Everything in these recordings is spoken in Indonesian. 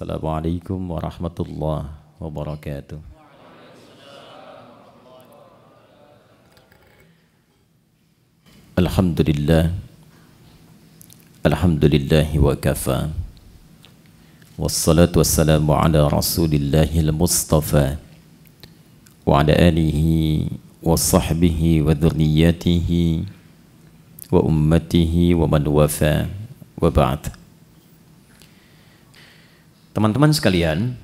السلام عليكم Assalamualaikum warahmatullahi wabarakatuh. الحمد لله الحمد لله وكفى والصلاة والسلام على رسول الله المصطفى وعلى آله وصحبه وذريته وأمته ومن وفى وبعد Teman-teman sekalian,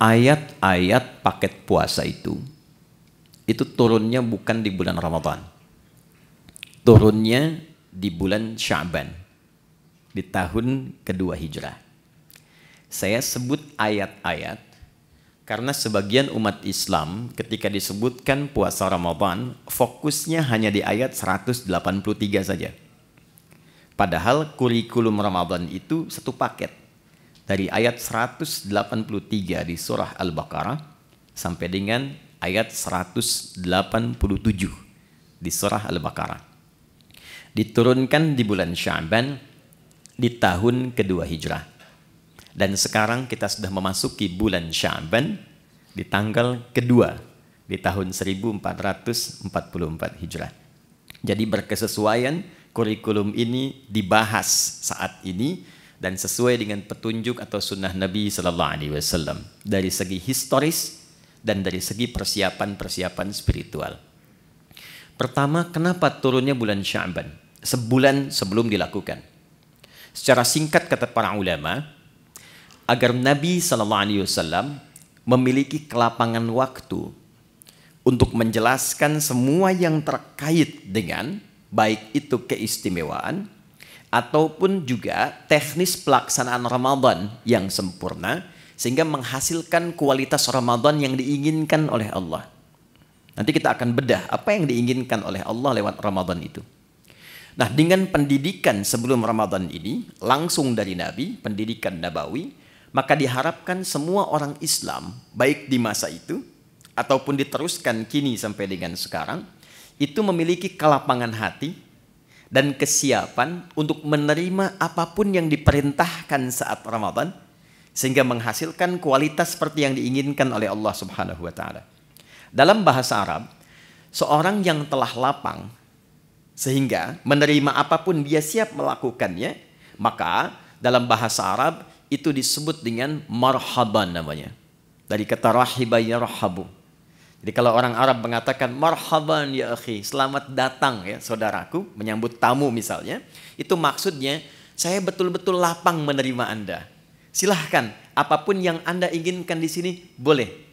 ayat-ayat paket puasa itu itu turunnya bukan di bulan Ramadan. Turunnya di bulan Syaban di tahun kedua Hijrah. Saya sebut ayat-ayat karena sebagian umat Islam ketika disebutkan puasa Ramadan fokusnya hanya di ayat 183 saja. Padahal kurikulum Ramadan itu satu paket. Dari ayat 183 di surah Al-Baqarah sampai dengan ayat 187 di surah Al-Baqarah. Diturunkan di bulan Syaban di tahun kedua Hijrah. Dan sekarang kita sudah memasuki bulan Syaban di tanggal kedua di tahun 1444 Hijrah. Jadi berkesesuaian kurikulum ini dibahas saat ini dan sesuai dengan petunjuk atau sunnah Nabi Sallallahu Alaihi Wasallam dari segi historis dan dari segi persiapan-persiapan spiritual. Pertama, kenapa turunnya bulan Sya'ban? Sebulan sebelum dilakukan. Secara singkat kata para ulama, agar Nabi Sallallahu Alaihi Wasallam memiliki kelapangan waktu untuk menjelaskan semua yang terkait dengan baik itu keistimewaan ataupun juga teknis pelaksanaan Ramadan yang sempurna sehingga menghasilkan kualitas Ramadan yang diinginkan oleh Allah. Nanti kita akan bedah apa yang diinginkan oleh Allah lewat Ramadan itu. Nah, dengan pendidikan sebelum Ramadan ini langsung dari Nabi, pendidikan Nabawi, maka diharapkan semua orang Islam baik di masa itu ataupun diteruskan kini sampai dengan sekarang itu memiliki kelapangan hati dan kesiapan untuk menerima apapun yang diperintahkan saat Ramadan sehingga menghasilkan kualitas seperti yang diinginkan oleh Allah Subhanahu wa taala. Dalam bahasa Arab, seorang yang telah lapang sehingga menerima apapun dia siap melakukannya, maka dalam bahasa Arab itu disebut dengan marhaban namanya. Dari kata rahiba yarhabu jadi kalau orang Arab mengatakan marhaban ya akhi, selamat datang ya saudaraku, menyambut tamu misalnya, itu maksudnya saya betul-betul lapang menerima Anda. Silahkan, apapun yang Anda inginkan di sini boleh.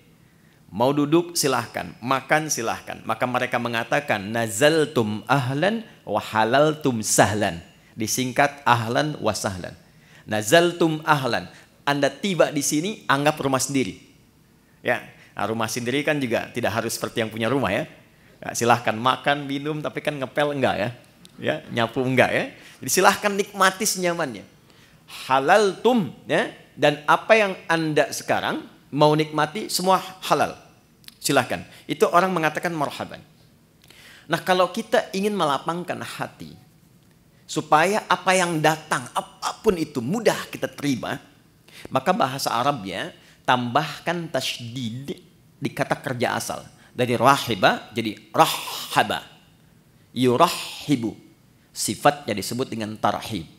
Mau duduk silahkan, makan silahkan. Maka mereka mengatakan nazaltum ahlan wa halaltum sahlan. Disingkat ahlan wa sahlan. Nazaltum ahlan. Anda tiba di sini anggap rumah sendiri. Ya, Nah, rumah sendiri kan juga tidak harus seperti yang punya rumah ya. Nah, silahkan makan, minum, tapi kan ngepel enggak ya. ya nyapu enggak ya. Jadi silahkan nikmati senyamannya. Halal tum ya. Dan apa yang anda sekarang mau nikmati semua halal. Silahkan. Itu orang mengatakan marhaban. Nah kalau kita ingin melapangkan hati, supaya apa yang datang, apapun itu mudah kita terima, maka bahasa Arabnya tambahkan tasdid di kata kerja asal. Dari rahiba jadi rahaba. Yurahibu. Sifatnya disebut dengan tarhib.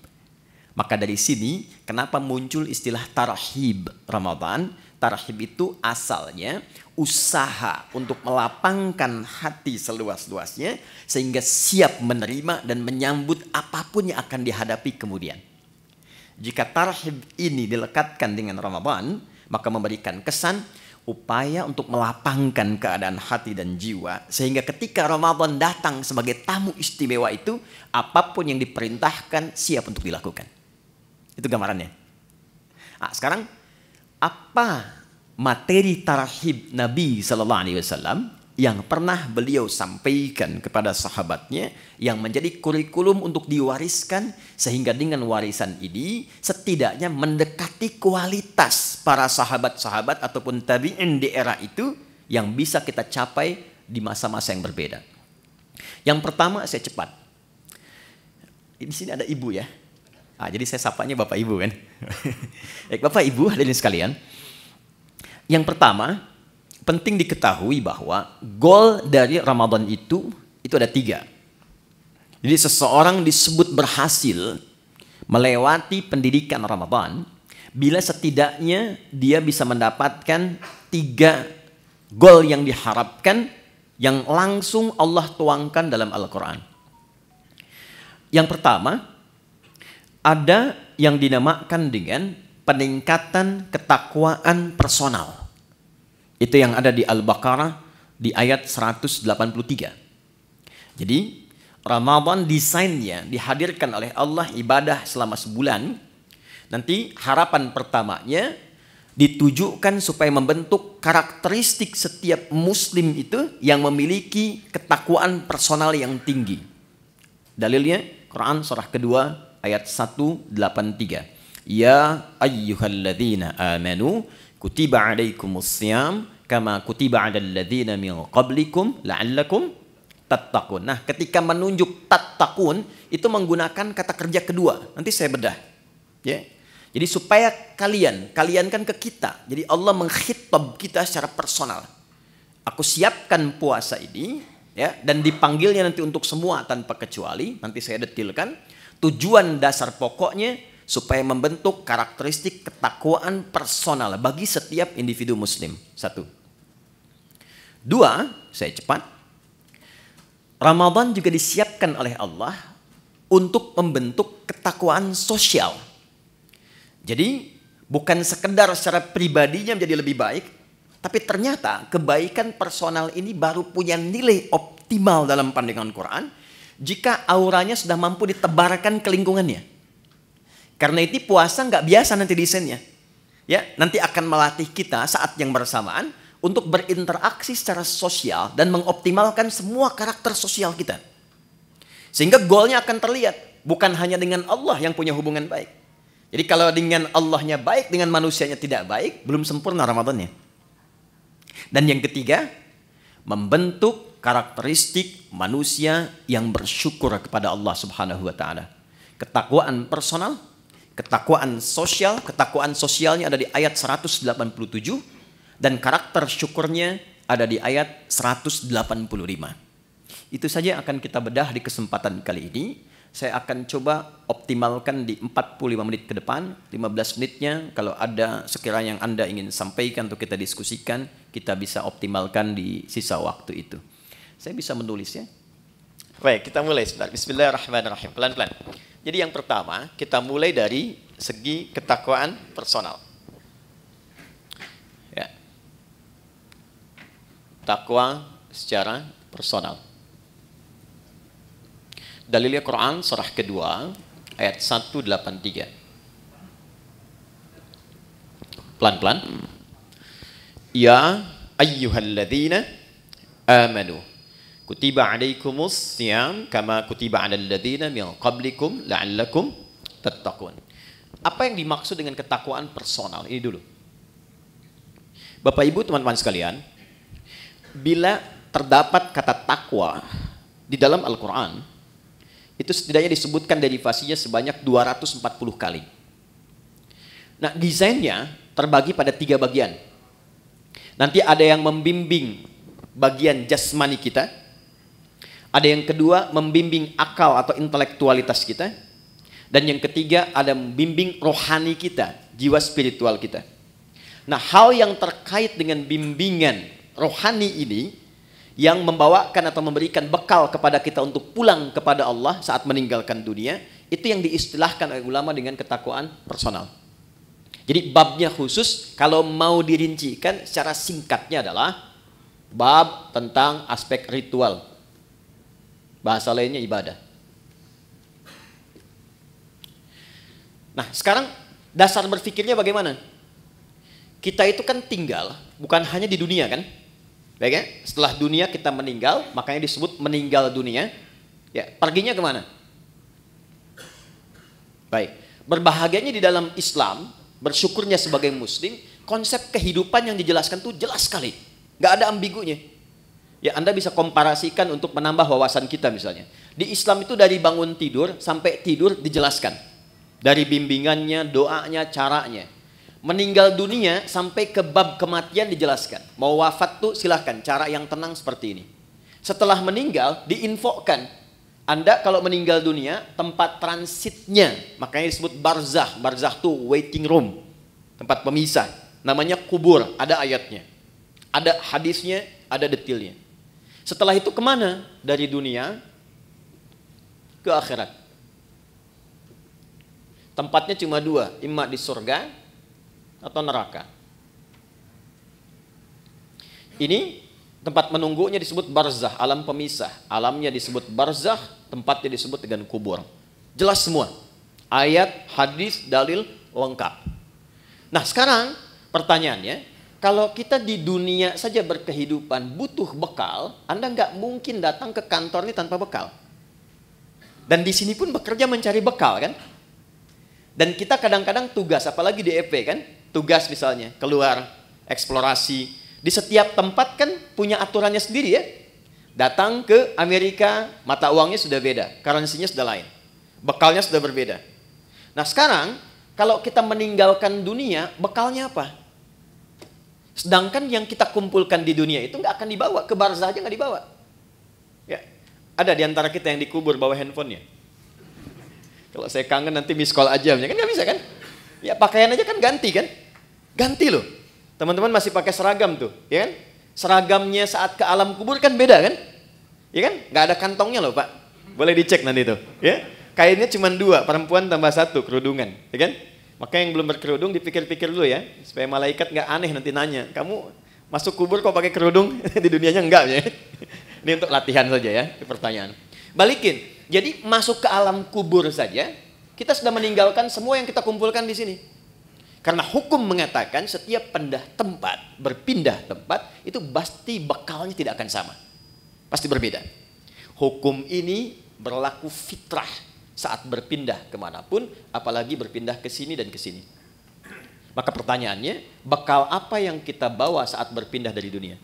Maka dari sini kenapa muncul istilah tarhib Ramadan. Tarhib itu asalnya usaha untuk melapangkan hati seluas-luasnya sehingga siap menerima dan menyambut apapun yang akan dihadapi kemudian. Jika tarhib ini dilekatkan dengan Ramadan, maka memberikan kesan upaya untuk melapangkan keadaan hati dan jiwa sehingga ketika Ramadan datang sebagai tamu istimewa itu apapun yang diperintahkan siap untuk dilakukan. Itu gambarannya. Nah, sekarang apa materi tarhib Nabi Shallallahu Alaihi Wasallam yang pernah beliau sampaikan kepada sahabatnya yang menjadi kurikulum untuk diwariskan sehingga dengan warisan ini setidaknya mendekati kualitas para sahabat-sahabat ataupun tabi'in di era itu yang bisa kita capai di masa-masa yang berbeda. Yang pertama saya cepat. Di sini ada ibu ya. Ah, jadi saya sapanya Bapak Ibu kan. Bapak Ibu hadirin sekalian. Yang pertama, penting diketahui bahwa goal dari Ramadan itu itu ada tiga. Jadi seseorang disebut berhasil melewati pendidikan Ramadan bila setidaknya dia bisa mendapatkan tiga goal yang diharapkan yang langsung Allah tuangkan dalam Al-Quran. Yang pertama, ada yang dinamakan dengan peningkatan ketakwaan personal. Itu yang ada di Al-Baqarah di ayat 183. Jadi Ramadan desainnya dihadirkan oleh Allah ibadah selama sebulan. Nanti harapan pertamanya ditujukan supaya membentuk karakteristik setiap muslim itu yang memiliki ketakwaan personal yang tinggi. Dalilnya Quran surah kedua ayat 183. Ya ayyuhalladzina amanu kutiba alaikumus siyam kama kutiba alal ladzina min qablikum la'allakum tattaqun. Nah, ketika menunjuk tattaqun itu menggunakan kata kerja kedua. Nanti saya bedah. Ya. Yeah. Jadi supaya kalian, kalian kan ke kita. Jadi Allah menghitab kita secara personal. Aku siapkan puasa ini ya dan dipanggilnya nanti untuk semua tanpa kecuali. Nanti saya detilkan tujuan dasar pokoknya supaya membentuk karakteristik ketakwaan personal bagi setiap individu muslim. Satu. Dua, saya cepat. Ramadan juga disiapkan oleh Allah untuk membentuk ketakwaan sosial. Jadi bukan sekedar secara pribadinya menjadi lebih baik, tapi ternyata kebaikan personal ini baru punya nilai optimal dalam pandangan Quran jika auranya sudah mampu ditebarkan ke lingkungannya. Karena itu puasa nggak biasa nanti desainnya. Ya, nanti akan melatih kita saat yang bersamaan untuk berinteraksi secara sosial dan mengoptimalkan semua karakter sosial kita. Sehingga goalnya akan terlihat, bukan hanya dengan Allah yang punya hubungan baik. Jadi kalau dengan Allahnya baik, dengan manusianya tidak baik, belum sempurna Ramadannya. Dan yang ketiga, membentuk karakteristik manusia yang bersyukur kepada Allah Subhanahu wa taala. Ketakwaan personal Ketakwaan sosial, ketakwaan sosialnya ada di ayat 187 dan karakter syukurnya ada di ayat 185. Itu saja akan kita bedah di kesempatan kali ini. Saya akan coba optimalkan di 45 menit ke depan, 15 menitnya kalau ada sekiranya yang Anda ingin sampaikan untuk kita diskusikan, kita bisa optimalkan di sisa waktu itu. Saya bisa menulis ya. Baik, kita mulai Bismillahirrahmanirrahim. Pelan-pelan. Jadi yang pertama, kita mulai dari segi ketakwaan personal. Ya. Takwa secara personal. Dalilnya Quran surah kedua ayat 183. Pelan-pelan. Ya ayyuhalladzina amanu Kutiba alaikumus siyam kama kutiba ala ladzina min qablikum la'allakum tattaqun. Apa yang dimaksud dengan ketakwaan personal? Ini dulu. Bapak Ibu, teman-teman sekalian, bila terdapat kata takwa di dalam Al-Qur'an, itu setidaknya disebutkan derivasinya sebanyak 240 kali. Nah, desainnya terbagi pada tiga bagian. Nanti ada yang membimbing bagian jasmani kita, ada yang kedua membimbing akal atau intelektualitas kita. Dan yang ketiga ada membimbing rohani kita, jiwa spiritual kita. Nah hal yang terkait dengan bimbingan rohani ini yang membawakan atau memberikan bekal kepada kita untuk pulang kepada Allah saat meninggalkan dunia itu yang diistilahkan oleh ulama dengan ketakwaan personal. Jadi babnya khusus kalau mau dirincikan secara singkatnya adalah bab tentang aspek ritual Bahasa lainnya ibadah. Nah, sekarang dasar berpikirnya bagaimana? Kita itu kan tinggal, bukan hanya di dunia kan? Baik ya? Kan? Setelah dunia kita meninggal, makanya disebut meninggal dunia. Ya, perginya kemana? Baik. Berbahagianya di dalam Islam, bersyukurnya sebagai muslim, konsep kehidupan yang dijelaskan itu jelas sekali. Gak ada ambigunya. Ya Anda bisa komparasikan untuk menambah wawasan kita misalnya. Di Islam itu dari bangun tidur sampai tidur dijelaskan. Dari bimbingannya, doanya, caranya. Meninggal dunia sampai ke bab kematian dijelaskan. Mau wafat tuh silahkan cara yang tenang seperti ini. Setelah meninggal diinfokan. Anda kalau meninggal dunia tempat transitnya. Makanya disebut barzah. Barzah tuh waiting room. Tempat pemisah. Namanya kubur. Ada ayatnya. Ada hadisnya, ada detailnya. Setelah itu kemana? Dari dunia ke akhirat. Tempatnya cuma dua, imma di surga atau neraka. Ini tempat menunggunya disebut barzah, alam pemisah. Alamnya disebut barzah, tempatnya disebut dengan kubur. Jelas semua. Ayat, hadis, dalil lengkap. Nah sekarang pertanyaannya, kalau kita di dunia saja berkehidupan butuh bekal, Anda nggak mungkin datang ke kantor ini tanpa bekal. Dan di sini pun bekerja mencari bekal kan. Dan kita kadang-kadang tugas, apalagi di EP kan, tugas misalnya keluar eksplorasi di setiap tempat kan punya aturannya sendiri ya. Datang ke Amerika mata uangnya sudah beda, Karansinya sudah lain, bekalnya sudah berbeda. Nah sekarang kalau kita meninggalkan dunia, bekalnya apa? Sedangkan yang kita kumpulkan di dunia itu nggak akan dibawa ke barzah aja nggak dibawa. Ya, ada di antara kita yang dikubur bawa handphonenya. Kalau saya kangen nanti miss call aja, kan nggak bisa kan? Ya pakaian aja kan ganti kan? Ganti loh. Teman-teman masih pakai seragam tuh, ya kan? Seragamnya saat ke alam kubur kan beda kan? Ya kan? Nggak ada kantongnya loh pak. Boleh dicek nanti tuh, ya? Kainnya cuma dua, perempuan tambah satu kerudungan, ya kan? Maka yang belum berkerudung dipikir-pikir dulu ya, supaya malaikat nggak aneh nanti nanya, kamu masuk kubur kok pakai kerudung? di dunianya enggak ya. Ini untuk latihan saja ya, pertanyaan. Balikin, jadi masuk ke alam kubur saja, kita sudah meninggalkan semua yang kita kumpulkan di sini. Karena hukum mengatakan setiap pindah tempat, berpindah tempat, itu pasti bakalnya tidak akan sama. Pasti berbeda. Hukum ini berlaku fitrah saat berpindah kemanapun, apalagi berpindah ke sini dan ke sini. Maka pertanyaannya, bekal apa yang kita bawa saat berpindah dari dunia?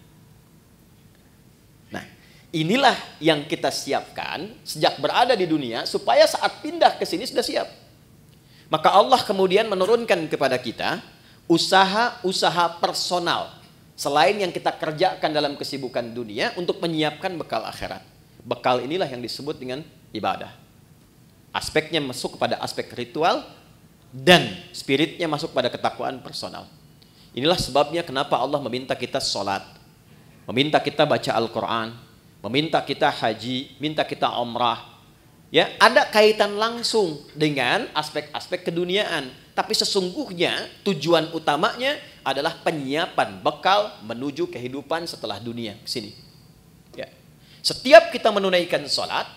Nah, inilah yang kita siapkan sejak berada di dunia supaya saat pindah ke sini sudah siap. Maka Allah kemudian menurunkan kepada kita usaha-usaha personal selain yang kita kerjakan dalam kesibukan dunia untuk menyiapkan bekal akhirat. Bekal inilah yang disebut dengan ibadah. Aspeknya masuk kepada aspek ritual dan spiritnya masuk pada ketakwaan personal. Inilah sebabnya kenapa Allah meminta kita sholat, meminta kita baca Al-Quran, meminta kita haji, minta kita umrah. Ya, ada kaitan langsung dengan aspek-aspek keduniaan. Tapi sesungguhnya tujuan utamanya adalah penyiapan bekal menuju kehidupan setelah dunia. Sini. Ya. Setiap kita menunaikan sholat,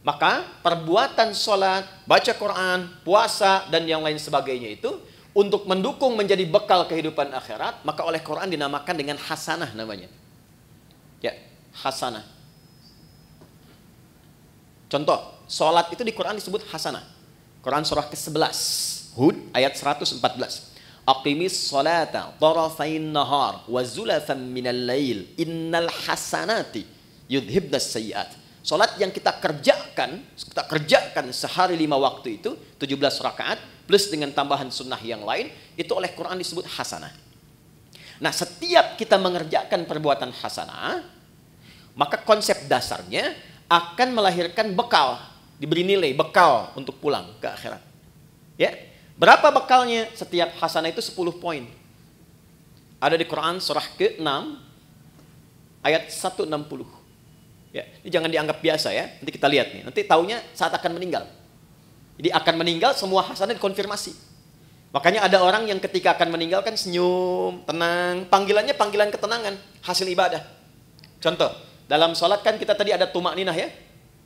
maka perbuatan sholat, baca Quran, puasa, dan yang lain sebagainya itu untuk mendukung menjadi bekal kehidupan akhirat, maka oleh Quran dinamakan dengan hasanah namanya. Ya, hasanah. Contoh, sholat itu di Quran disebut hasanah. Quran surah ke-11, Hud ayat 114. Aqimis sholata tarafain nahar wazulafan zulafan minal lail innal hasanati yudhibnas sayyiat. Salat yang kita kerjakan, kita kerjakan sehari lima waktu itu, 17 rakaat, plus dengan tambahan sunnah yang lain, itu oleh Quran disebut hasanah. Nah setiap kita mengerjakan perbuatan hasanah, maka konsep dasarnya akan melahirkan bekal, diberi nilai, bekal untuk pulang ke akhirat. Ya, Berapa bekalnya? Setiap hasanah itu 10 poin. Ada di Quran surah ke-6 ayat 160. Ya, ini jangan dianggap biasa ya. Nanti kita lihat nih. Nanti tahunya saat akan meninggal. Jadi akan meninggal semua hasanah dikonfirmasi. Makanya ada orang yang ketika akan meninggal kan senyum, tenang. Panggilannya panggilan ketenangan, hasil ibadah. Contoh, dalam sholat kan kita tadi ada tumak ninah ya.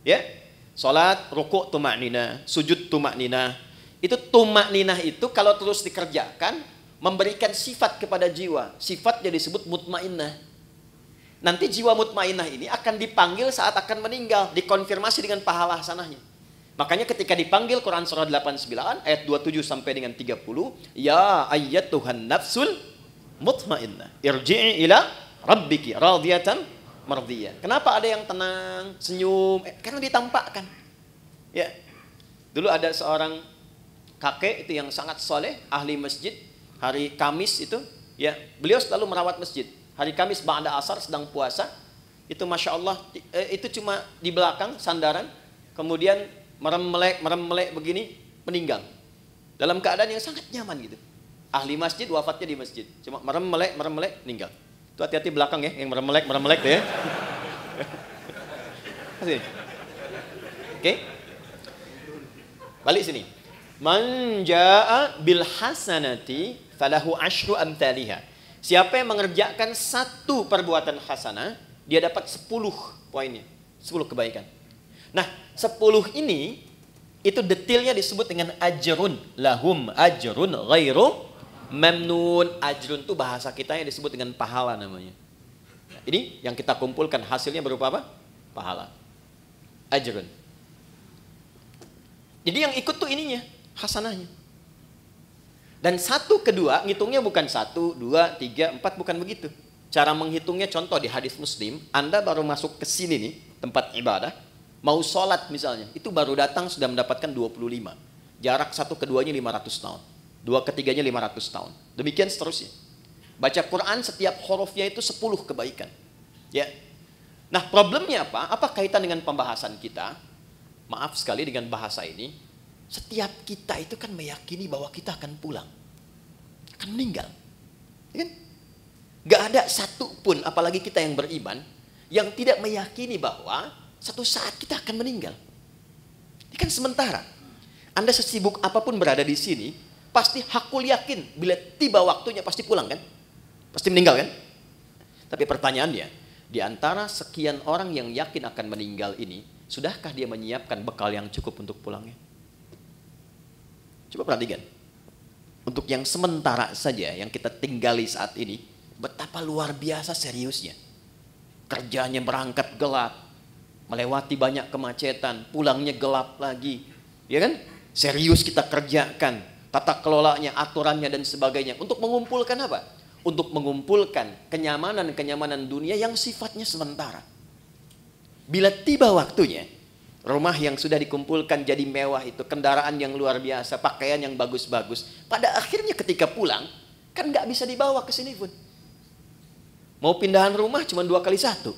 Ya, sholat, rukuk tumak ninah, sujud tumak ninah. Itu tumak ninah itu kalau terus dikerjakan, memberikan sifat kepada jiwa. Sifat jadi disebut mutmainnah Nanti jiwa mutmainah ini akan dipanggil saat akan meninggal, dikonfirmasi dengan pahala sanahnya. Makanya ketika dipanggil Quran surah 89 ayat 27 sampai dengan 30, ya ayat Tuhan nafsul mutmainah irji'i ila rabbiki radiyatan mardiyah. Kenapa ada yang tenang, senyum? Eh, karena ditampakkan. Ya. Dulu ada seorang kakek itu yang sangat soleh, ahli masjid, hari Kamis itu, ya, beliau selalu merawat masjid hari Kamis Ba'da Asar sedang puasa itu Masya Allah eh, itu cuma di belakang sandaran kemudian merem melek merem melek begini meninggal dalam keadaan yang sangat nyaman gitu ahli masjid wafatnya di masjid cuma merem melek merem melek meninggal itu hati-hati belakang ya yang merem melek merem deh ya. oke okay? balik sini manja bil hasanati falahu ashru amthaliha Siapa yang mengerjakan satu perbuatan hasanah, dia dapat 10 poinnya, 10 kebaikan. Nah, 10 ini itu detailnya disebut dengan ajrun lahum ajrun ghairu memnun Ajrun itu bahasa kita yang disebut dengan pahala namanya. Nah, ini yang kita kumpulkan hasilnya berupa apa? Pahala. Ajrun. Jadi yang ikut tuh ininya, hasanahnya. Dan satu kedua ngitungnya bukan satu, dua, tiga, empat bukan begitu. Cara menghitungnya contoh di hadis Muslim, Anda baru masuk ke sini nih tempat ibadah, mau sholat misalnya, itu baru datang sudah mendapatkan 25. Jarak satu keduanya 500 tahun, dua ketiganya 500 tahun. Demikian seterusnya. Baca Quran setiap hurufnya itu 10 kebaikan. Ya. Nah problemnya apa? Apa kaitan dengan pembahasan kita? Maaf sekali dengan bahasa ini, setiap kita itu kan meyakini bahwa kita akan pulang. Akan meninggal. Ya kan? Gak ada satu pun, apalagi kita yang beriman yang tidak meyakini bahwa satu saat kita akan meninggal. Ini ya kan sementara. Anda sesibuk apapun berada di sini, pasti hakul yakin bila tiba waktunya pasti pulang kan? Pasti meninggal kan? Tapi pertanyaannya, di antara sekian orang yang yakin akan meninggal ini, sudahkah dia menyiapkan bekal yang cukup untuk pulangnya? Coba perhatikan. Untuk yang sementara saja yang kita tinggali saat ini, betapa luar biasa seriusnya. Kerjanya berangkat gelap, melewati banyak kemacetan, pulangnya gelap lagi. Ya kan? Serius kita kerjakan, tata kelolanya, aturannya dan sebagainya. Untuk mengumpulkan apa? Untuk mengumpulkan kenyamanan-kenyamanan dunia yang sifatnya sementara. Bila tiba waktunya, Rumah yang sudah dikumpulkan jadi mewah itu, kendaraan yang luar biasa, pakaian yang bagus-bagus. Pada akhirnya ketika pulang, kan nggak bisa dibawa ke sini pun. Mau pindahan rumah cuma dua kali satu.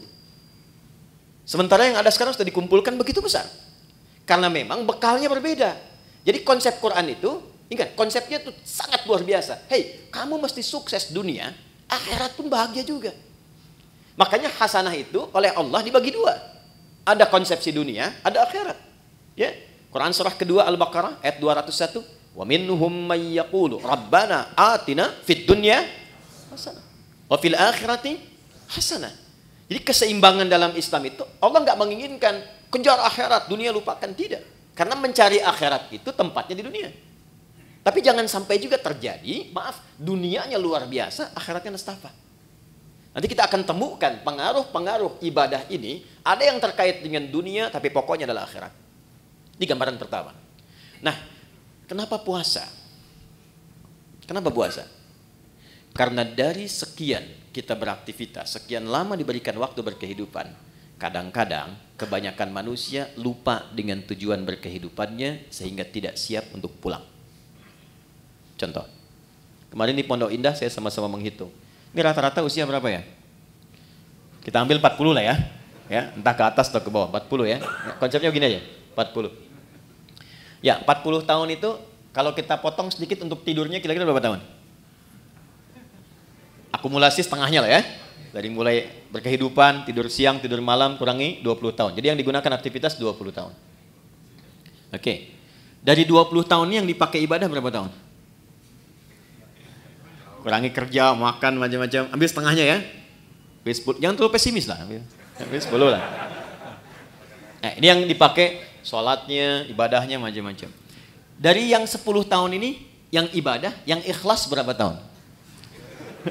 Sementara yang ada sekarang sudah dikumpulkan begitu besar. Karena memang bekalnya berbeda. Jadi konsep Quran itu, ingat konsepnya itu sangat luar biasa. Hei, kamu mesti sukses dunia, akhirat pun bahagia juga. Makanya hasanah itu oleh Allah dibagi dua ada konsepsi dunia, ada akhirat. Ya. Quran surah kedua Al-Baqarah ayat 201. Wa minhum may yaqulu rabbana atina fid dunya hasanah wa fil akhirati hasanah. Jadi keseimbangan dalam Islam itu Allah nggak menginginkan kejar akhirat, dunia lupakan tidak. Karena mencari akhirat itu tempatnya di dunia. Tapi jangan sampai juga terjadi, maaf, dunianya luar biasa, akhiratnya nestafa. Nanti kita akan temukan pengaruh-pengaruh ibadah ini. Ada yang terkait dengan dunia, tapi pokoknya adalah akhirat. di gambaran pertama. Nah, kenapa puasa? Kenapa puasa? Karena dari sekian kita beraktivitas, sekian lama diberikan waktu berkehidupan, kadang-kadang kebanyakan manusia lupa dengan tujuan berkehidupannya sehingga tidak siap untuk pulang. Contoh, kemarin di Pondok Indah saya sama-sama menghitung ini rata-rata usia berapa ya? Kita ambil 40 lah ya. ya entah ke atas atau ke bawah, 40 ya. ya. Konsepnya begini aja, 40. Ya, 40 tahun itu kalau kita potong sedikit untuk tidurnya kira-kira berapa tahun? Akumulasi setengahnya lah ya. Dari mulai berkehidupan, tidur siang, tidur malam, kurangi 20 tahun. Jadi yang digunakan aktivitas 20 tahun. Oke. Okay. Dari 20 tahun ini yang dipakai ibadah berapa tahun? kurangi kerja, makan macam-macam. Ambil setengahnya ya. Facebook Jangan terlalu pesimis lah. Ambil, ambil 10 lah. Nah, ini yang dipakai sholatnya, ibadahnya macam-macam. Dari yang 10 tahun ini, yang ibadah, yang ikhlas berapa tahun?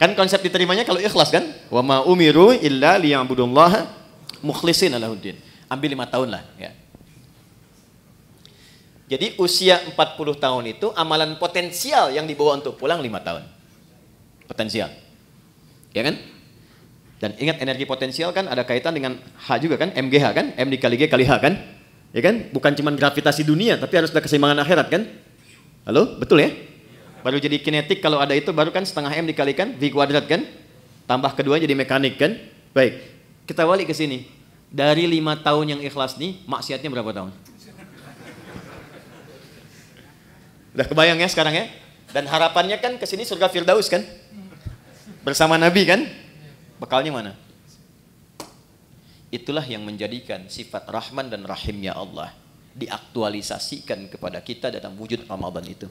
kan konsep diterimanya kalau ikhlas kan? Wa ma umiru illa liya'budullaha mukhlisin alahuddin. Ambil lima tahun lah ya. Jadi usia 40 tahun itu amalan potensial yang dibawa untuk pulang 5 tahun. Potensial. Ya kan? Dan ingat energi potensial kan ada kaitan dengan H juga kan, MGH kan, M dikali G kali H kan? Ya kan? Bukan cuma gravitasi dunia, tapi harus ada keseimbangan akhirat kan? Halo, betul ya? Baru jadi kinetik kalau ada itu baru kan setengah M dikalikan V kuadrat kan? Tambah kedua jadi mekanik kan? Baik, kita balik ke sini. Dari lima tahun yang ikhlas nih, maksiatnya berapa tahun? Udah kebayang ya sekarang ya? Dan harapannya kan ke sini surga Firdaus kan? Bersama Nabi kan? Bekalnya mana? Itulah yang menjadikan sifat Rahman dan Rahimnya Allah diaktualisasikan kepada kita dalam wujud Ramadan itu.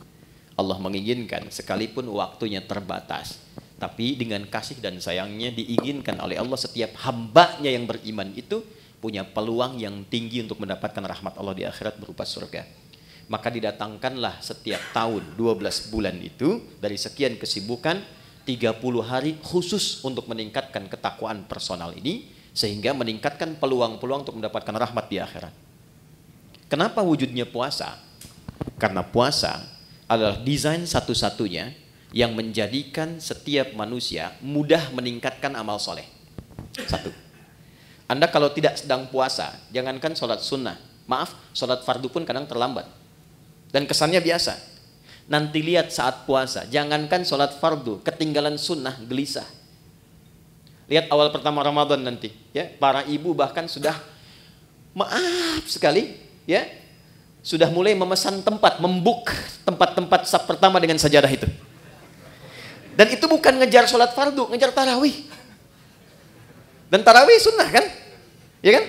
Allah menginginkan sekalipun waktunya terbatas. Tapi dengan kasih dan sayangnya diinginkan oleh Allah setiap hambanya yang beriman itu punya peluang yang tinggi untuk mendapatkan rahmat Allah di akhirat berupa surga. Maka didatangkanlah setiap tahun 12 bulan itu dari sekian kesibukan 30 hari khusus untuk meningkatkan ketakwaan personal ini sehingga meningkatkan peluang-peluang untuk mendapatkan rahmat di akhirat. Kenapa wujudnya puasa? Karena puasa adalah desain satu-satunya yang menjadikan setiap manusia mudah meningkatkan amal soleh. Satu. Anda kalau tidak sedang puasa, jangankan sholat sunnah. Maaf, sholat fardu pun kadang terlambat. Dan kesannya biasa. Nanti lihat saat puasa, jangankan sholat fardu, ketinggalan sunnah, gelisah. Lihat awal pertama Ramadan nanti, ya para ibu bahkan sudah maaf sekali, ya sudah mulai memesan tempat, membuk tempat-tempat sab pertama dengan sajadah itu. Dan itu bukan ngejar sholat fardu, ngejar tarawih. Dan tarawih sunnah kan? Ya kan?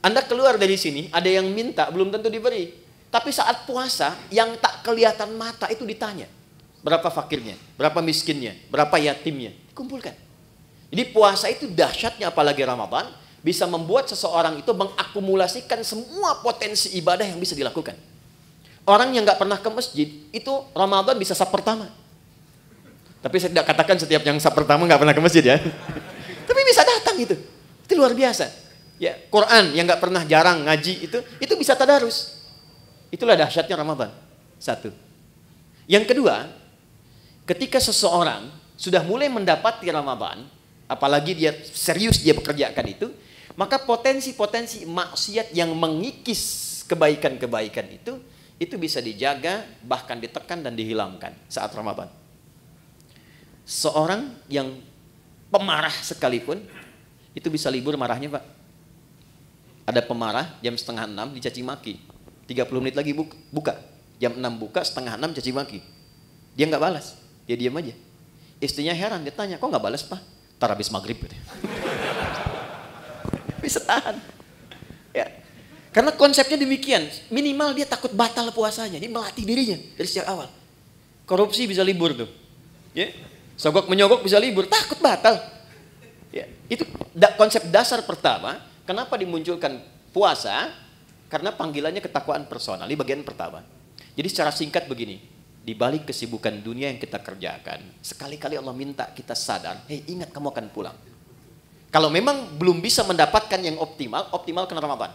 Anda keluar dari sini, ada yang minta, belum tentu diberi. Tapi saat puasa, yang tak kelihatan mata itu ditanya. Berapa fakirnya, berapa miskinnya, berapa yatimnya. Kumpulkan. Jadi puasa itu dahsyatnya apalagi Ramadan bisa membuat seseorang itu mengakumulasikan semua potensi ibadah yang bisa dilakukan. Orang yang nggak pernah ke masjid itu Ramadan bisa sah pertama. Tapi saya tidak katakan setiap yang sah pertama nggak pernah ke masjid ya. Tapi bisa datang itu. Itu luar biasa. Ya, Quran yang nggak pernah jarang ngaji itu itu bisa tadarus. Itulah dahsyatnya Ramadan. Satu. Yang kedua, ketika seseorang sudah mulai mendapati Ramadan, apalagi dia serius dia bekerjakan itu, maka potensi-potensi maksiat yang mengikis kebaikan-kebaikan itu, itu bisa dijaga, bahkan ditekan dan dihilangkan saat Ramadan. Seorang yang pemarah sekalipun, itu bisa libur marahnya Pak. Ada pemarah jam setengah enam dicaci maki 30 menit lagi buka. Jam 6 buka, setengah 6 caci maki. Dia nggak balas, dia diam aja. Istrinya heran, dia tanya, kok nggak balas pak? Ntar habis maghrib. Bisa tahan. Ya. Karena konsepnya demikian, minimal dia takut batal puasanya. Dia melatih dirinya dari sejak awal. Korupsi bisa libur tuh. Ya. Sogok menyogok bisa libur, takut batal. Ya. Itu da konsep dasar pertama, kenapa dimunculkan puasa karena panggilannya ketakwaan personal, ini bagian pertama. Jadi secara singkat begini, di balik kesibukan dunia yang kita kerjakan, sekali-kali Allah minta kita sadar, hei ingat kamu akan pulang. Kalau memang belum bisa mendapatkan yang optimal, optimal kena Ramadan.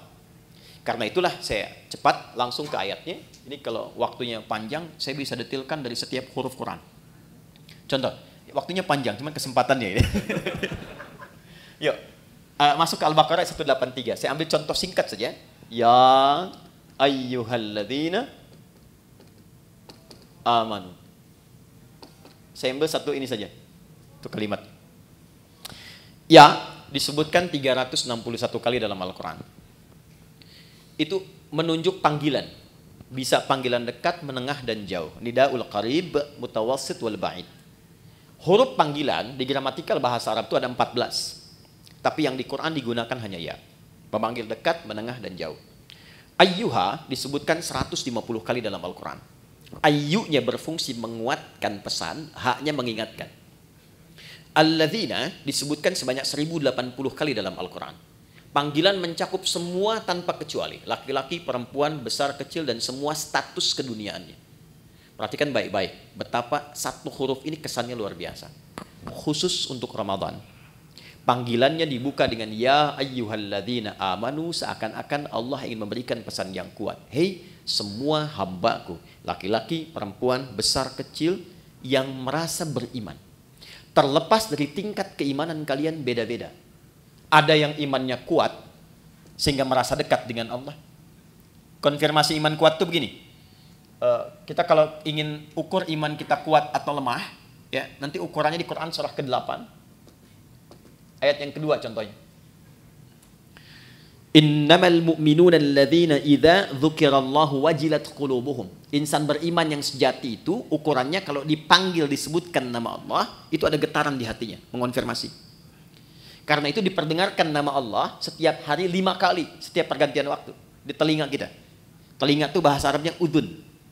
Karena itulah saya cepat langsung ke ayatnya. Ini kalau waktunya panjang, saya bisa detilkan dari setiap huruf Quran. Contoh, waktunya panjang, cuma kesempatannya ini. Yuk, eh, masuk ke Al-Baqarah 183. Saya ambil contoh singkat saja. Ya ayyuhalladzina amanu. Saya ambil satu ini saja. Itu kalimat. Ya disebutkan 361 kali dalam Al-Quran. Itu menunjuk panggilan. Bisa panggilan dekat, menengah, dan jauh. Nida'ul qarib, mutawasid, wal ba'id. Huruf panggilan di gramatikal bahasa Arab itu ada 14. Tapi yang di Quran digunakan hanya ya pemanggil dekat, menengah, dan jauh. Ayuha disebutkan 150 kali dalam Al-Quran. Ayunya berfungsi menguatkan pesan, haknya mengingatkan. Alladzina disebutkan sebanyak 1080 kali dalam Al-Quran. Panggilan mencakup semua tanpa kecuali. Laki-laki, perempuan, besar, kecil, dan semua status keduniaannya. Perhatikan baik-baik betapa satu huruf ini kesannya luar biasa. Khusus untuk Ramadan, panggilannya dibuka dengan ya ayyuhalladzina amanu seakan-akan Allah ingin memberikan pesan yang kuat. Hei semua hambaku, laki-laki, perempuan, besar, kecil yang merasa beriman. Terlepas dari tingkat keimanan kalian beda-beda. Ada yang imannya kuat sehingga merasa dekat dengan Allah. Konfirmasi iman kuat itu begini. Eh, kita kalau ingin ukur iman kita kuat atau lemah, ya nanti ukurannya di Quran surah ke-8 Ayat yang kedua contohnya. Innamal mu'minuna alladzina idza dzukirallahu wajilat qulubuhum. Insan beriman yang sejati itu ukurannya kalau dipanggil disebutkan nama Allah, itu ada getaran di hatinya, mengonfirmasi. Karena itu diperdengarkan nama Allah setiap hari lima kali, setiap pergantian waktu di telinga kita. Telinga itu bahasa Arabnya udun.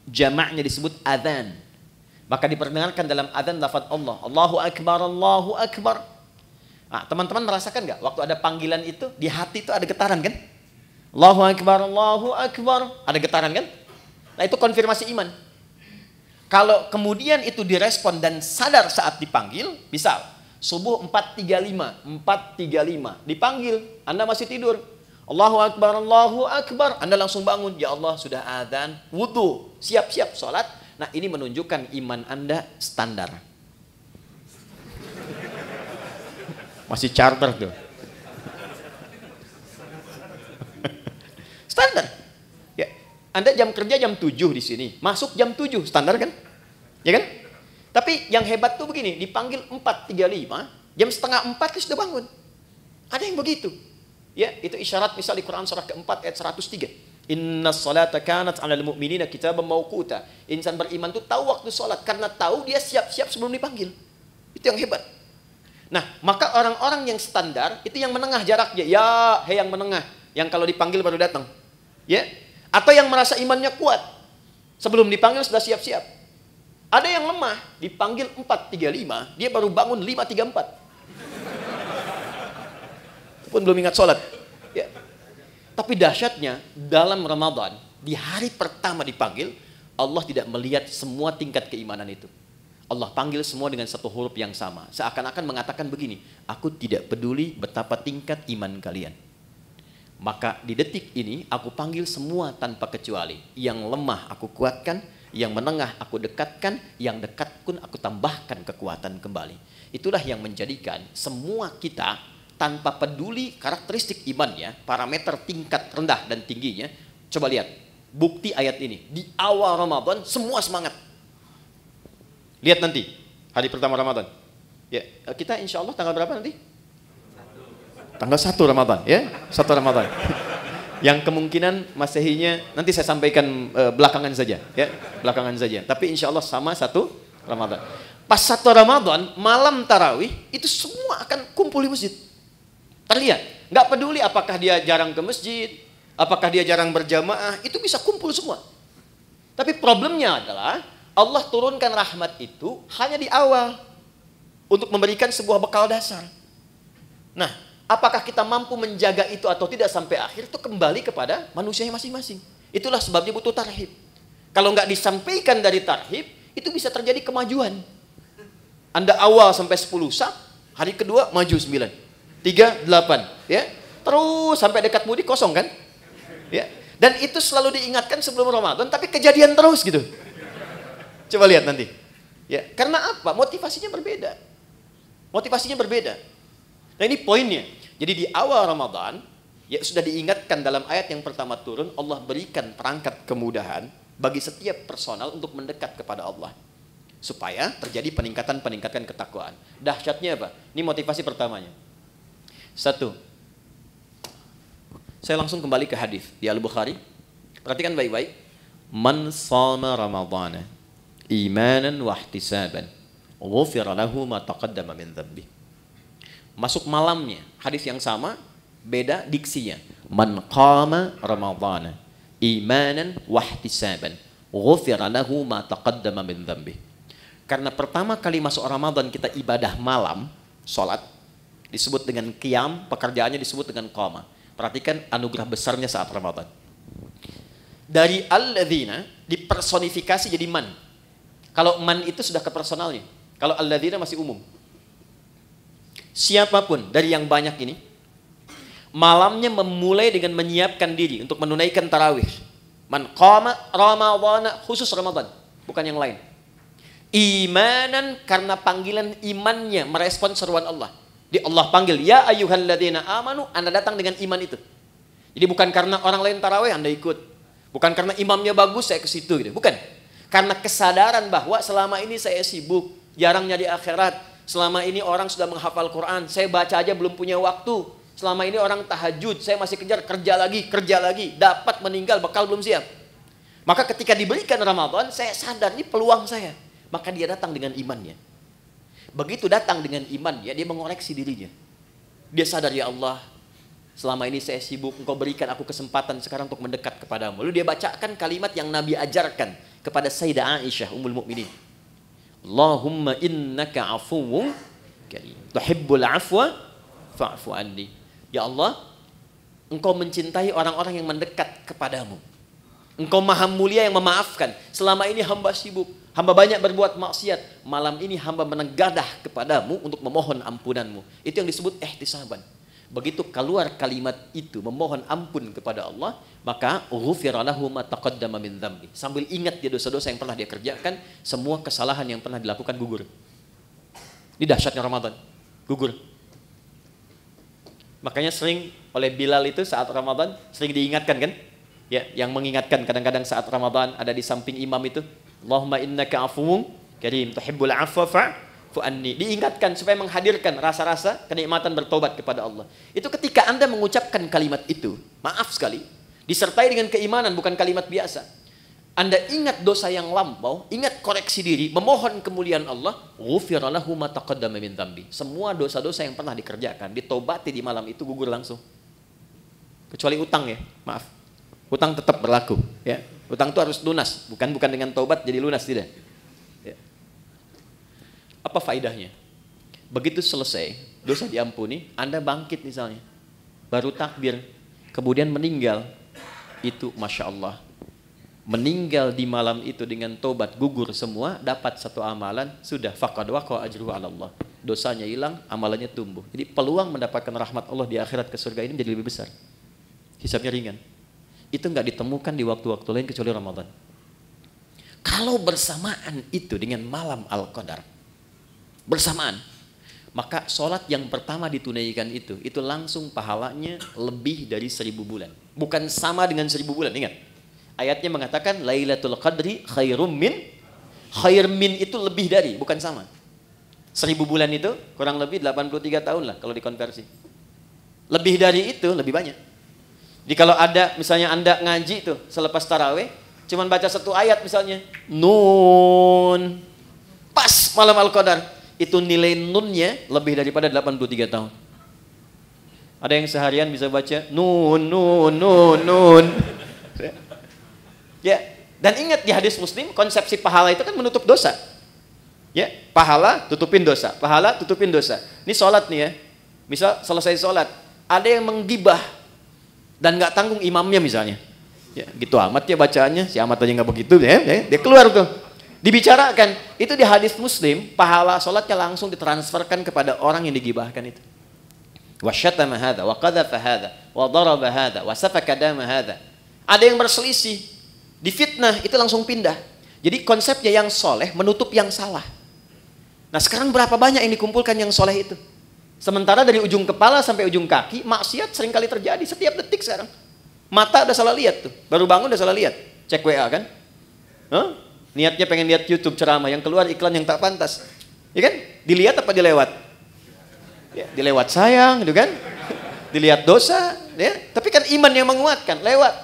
Jamaknya disebut adhan. Maka diperdengarkan dalam adhan lafaz Allah. Allahu Akbar, Allahu Akbar. Nah, teman-teman merasakan nggak waktu ada panggilan itu di hati itu ada getaran kan? Allahu akbar, Allahu akbar. Ada getaran kan? Nah, itu konfirmasi iman. Kalau kemudian itu direspon dan sadar saat dipanggil, misal subuh 4.35, 4.35 dipanggil, Anda masih tidur. Allahu akbar, Allahu akbar. Anda langsung bangun, ya Allah sudah adzan, wudhu, siap-siap sholat Nah, ini menunjukkan iman Anda standar. masih charter tuh. standar. Ya, Anda jam kerja jam 7 di sini, masuk jam 7, standar kan? Ya kan? Tapi yang hebat tuh begini, dipanggil 4.35, jam setengah 4 itu sudah bangun. Ada yang begitu. Ya, itu isyarat misal di Quran surah keempat ayat 103. Inna salata kanat alal mu'minina kitabam mawquta. Insan beriman itu tahu waktu salat karena tahu dia siap-siap sebelum dipanggil. Itu yang hebat. Nah, maka orang-orang yang standar itu yang menengah jaraknya. Ya, he yang menengah, yang kalau dipanggil baru datang. Ya. Atau yang merasa imannya kuat. Sebelum dipanggil sudah siap-siap. Ada yang lemah, dipanggil 435, dia baru bangun 534. Pun belum ingat sholat. Ya. Tapi dahsyatnya, dalam Ramadan, di hari pertama dipanggil, Allah tidak melihat semua tingkat keimanan itu. Allah panggil semua dengan satu huruf yang sama. Seakan-akan mengatakan begini, aku tidak peduli betapa tingkat iman kalian. Maka di detik ini aku panggil semua tanpa kecuali. Yang lemah aku kuatkan, yang menengah aku dekatkan, yang dekat pun aku tambahkan kekuatan kembali. Itulah yang menjadikan semua kita tanpa peduli karakteristik imannya, parameter tingkat rendah dan tingginya. Coba lihat, bukti ayat ini. Di awal Ramadan semua semangat Lihat nanti hari pertama Ramadan. Ya, eh, kita insya Allah tanggal berapa nanti? Tanggal satu Ramadan, ya. satu Ramadan. yang kemungkinan masehinya nanti saya sampaikan uh, belakangan saja, ya. Belakangan saja. Tapi insya Allah sama satu Ramadan. Pas satu Ramadan, malam tarawih itu semua akan kumpul di masjid. Terlihat. Nggak peduli apakah dia jarang ke masjid, apakah dia jarang berjamaah, itu bisa kumpul semua. Tapi problemnya adalah Allah turunkan rahmat itu hanya di awal untuk memberikan sebuah bekal dasar. Nah, apakah kita mampu menjaga itu atau tidak sampai akhir itu kembali kepada manusianya masing-masing. Itulah sebabnya butuh tarhib. Kalau nggak disampaikan dari tarhib, itu bisa terjadi kemajuan. Anda awal sampai 10 sak, hari kedua maju 9. 3, 8. Ya. Terus sampai dekat mudik kosong kan? Ya. Dan itu selalu diingatkan sebelum Ramadan, tapi kejadian terus gitu. Coba lihat nanti. Ya, karena apa? Motivasinya berbeda. Motivasinya berbeda. Nah, ini poinnya. Jadi di awal Ramadan, ya sudah diingatkan dalam ayat yang pertama turun, Allah berikan perangkat kemudahan bagi setiap personal untuk mendekat kepada Allah. Supaya terjadi peningkatan-peningkatan ketakwaan. Dahsyatnya apa? Ini motivasi pertamanya. Satu, saya langsung kembali ke hadis di ya, Al Bukhari. Perhatikan baik-baik. Man sama Ramadhanah imanan wa ihtisaban ghufira lahu ma taqaddama min dhanbi masuk malamnya hadis yang sama beda diksinya man qama ramadhana imanan wa ihtisaban ghufira lahu ma taqaddama min dhanbi karena pertama kali masuk Ramadan kita ibadah malam salat disebut dengan qiyam pekerjaannya disebut dengan qama perhatikan anugerah besarnya saat Ramadan dari alladzina dipersonifikasi jadi man kalau man itu sudah ke personalnya. Kalau alladzina masih umum. Siapapun dari yang banyak ini, malamnya memulai dengan menyiapkan diri untuk menunaikan tarawih. Man qama Ramadana khusus Ramadan, bukan yang lain. Imanan karena panggilan imannya merespon seruan Allah. Di Allah panggil, ya ayyuhalladzina amanu, Anda datang dengan iman itu. Jadi bukan karena orang lain tarawih Anda ikut. Bukan karena imamnya bagus saya ke situ gitu. Bukan. Karena kesadaran bahwa selama ini saya sibuk, jarangnya di akhirat. Selama ini orang sudah menghafal Quran, saya baca aja belum punya waktu. Selama ini orang tahajud, saya masih kejar kerja lagi, kerja lagi, dapat meninggal bekal belum siap. Maka ketika diberikan Ramadan, saya sadar ini peluang saya. Maka dia datang dengan imannya. Begitu datang dengan imannya, dia mengoreksi dirinya. Dia sadar ya Allah, selama ini saya sibuk, engkau berikan aku kesempatan sekarang untuk mendekat kepadamu. Lalu dia bacakan kalimat yang Nabi ajarkan kepada Sayyidah Aisyah Ummul Mukminin. Allahumma innaka afuwun karim. Tuhibbul afwa fa'fu anni. Ya Allah, engkau mencintai orang-orang yang mendekat kepadamu. Engkau maha mulia yang memaafkan. Selama ini hamba sibuk, hamba banyak berbuat maksiat. Malam ini hamba menenggadah kepadamu untuk memohon ampunanmu. Itu yang disebut ihtisaban. Eh, Begitu keluar kalimat itu memohon ampun kepada Allah, maka ghufiralahu ma taqaddama min Sambil ingat dia dosa-dosa yang pernah dia kerjakan, semua kesalahan yang pernah dilakukan gugur. Ini dahsyatnya Ramadan. Gugur. Makanya sering oleh Bilal itu saat Ramadan sering diingatkan kan? Ya, yang mengingatkan kadang-kadang saat Ramadan ada di samping imam itu, Allahumma innaka afuwun karim tuhibbul afwa fa fu'anni. Diingatkan supaya menghadirkan rasa-rasa kenikmatan bertobat kepada Allah. Itu ketika Anda mengucapkan kalimat itu, maaf sekali, disertai dengan keimanan bukan kalimat biasa. Anda ingat dosa yang lampau, ingat koreksi diri, memohon kemuliaan Allah, Semua dosa-dosa yang pernah dikerjakan, ditobati di malam itu gugur langsung. Kecuali utang ya, maaf. Utang tetap berlaku, ya. Utang itu harus lunas, bukan bukan dengan tobat jadi lunas tidak. Apa faidahnya? Begitu selesai, dosa diampuni, Anda bangkit misalnya. Baru takbir, kemudian meninggal. Itu Masya Allah. Meninggal di malam itu dengan tobat gugur semua, dapat satu amalan, sudah faqad waqa ajruhu ala Allah. Dosanya hilang, amalannya tumbuh. Jadi peluang mendapatkan rahmat Allah di akhirat ke surga ini menjadi lebih besar. Hisapnya ringan. Itu nggak ditemukan di waktu-waktu lain kecuali Ramadan. Kalau bersamaan itu dengan malam Al-Qadar, bersamaan. Maka sholat yang pertama ditunaikan itu, itu langsung pahalanya lebih dari seribu bulan. Bukan sama dengan seribu bulan, ingat. Ayatnya mengatakan, Lailatul Qadri khairum min, khair min itu lebih dari, bukan sama. Seribu bulan itu kurang lebih 83 tahun lah kalau dikonversi. Lebih dari itu, lebih banyak. Jadi kalau ada, misalnya Anda ngaji itu selepas taraweh, cuman baca satu ayat misalnya, Nun, pas malam Al-Qadar, itu nilai nunnya lebih daripada 83 tahun. Ada yang seharian bisa baca nun nun nun nun. Ya, dan ingat di hadis Muslim konsepsi pahala itu kan menutup dosa. Ya, pahala tutupin dosa, pahala tutupin dosa. Ini sholat nih ya. Misal selesai sholat, ada yang menggibah dan nggak tanggung imamnya misalnya. Ya, gitu amat ya bacaannya, si amat aja nggak begitu ya, ya, dia keluar tuh. Dibicarakan, itu di hadis muslim, pahala sholatnya langsung ditransferkan kepada orang yang digibahkan itu. Wasyatama hadha, wa qadhafa hadha, wa daraba hadha, wa Ada yang berselisih, difitnah itu langsung pindah. Jadi konsepnya yang soleh menutup yang salah. Nah sekarang berapa banyak yang dikumpulkan yang soleh itu? Sementara dari ujung kepala sampai ujung kaki, maksiat seringkali terjadi setiap detik sekarang. Mata udah salah lihat tuh, baru bangun udah salah lihat. Cek WA kan? Huh? Niatnya pengen lihat YouTube ceramah, yang keluar iklan yang tak pantas. Ya kan? Dilihat apa dilewat? Ya, dilewat sayang, gitu kan? Dilihat dosa, ya. Tapi kan iman yang menguatkan, lewat.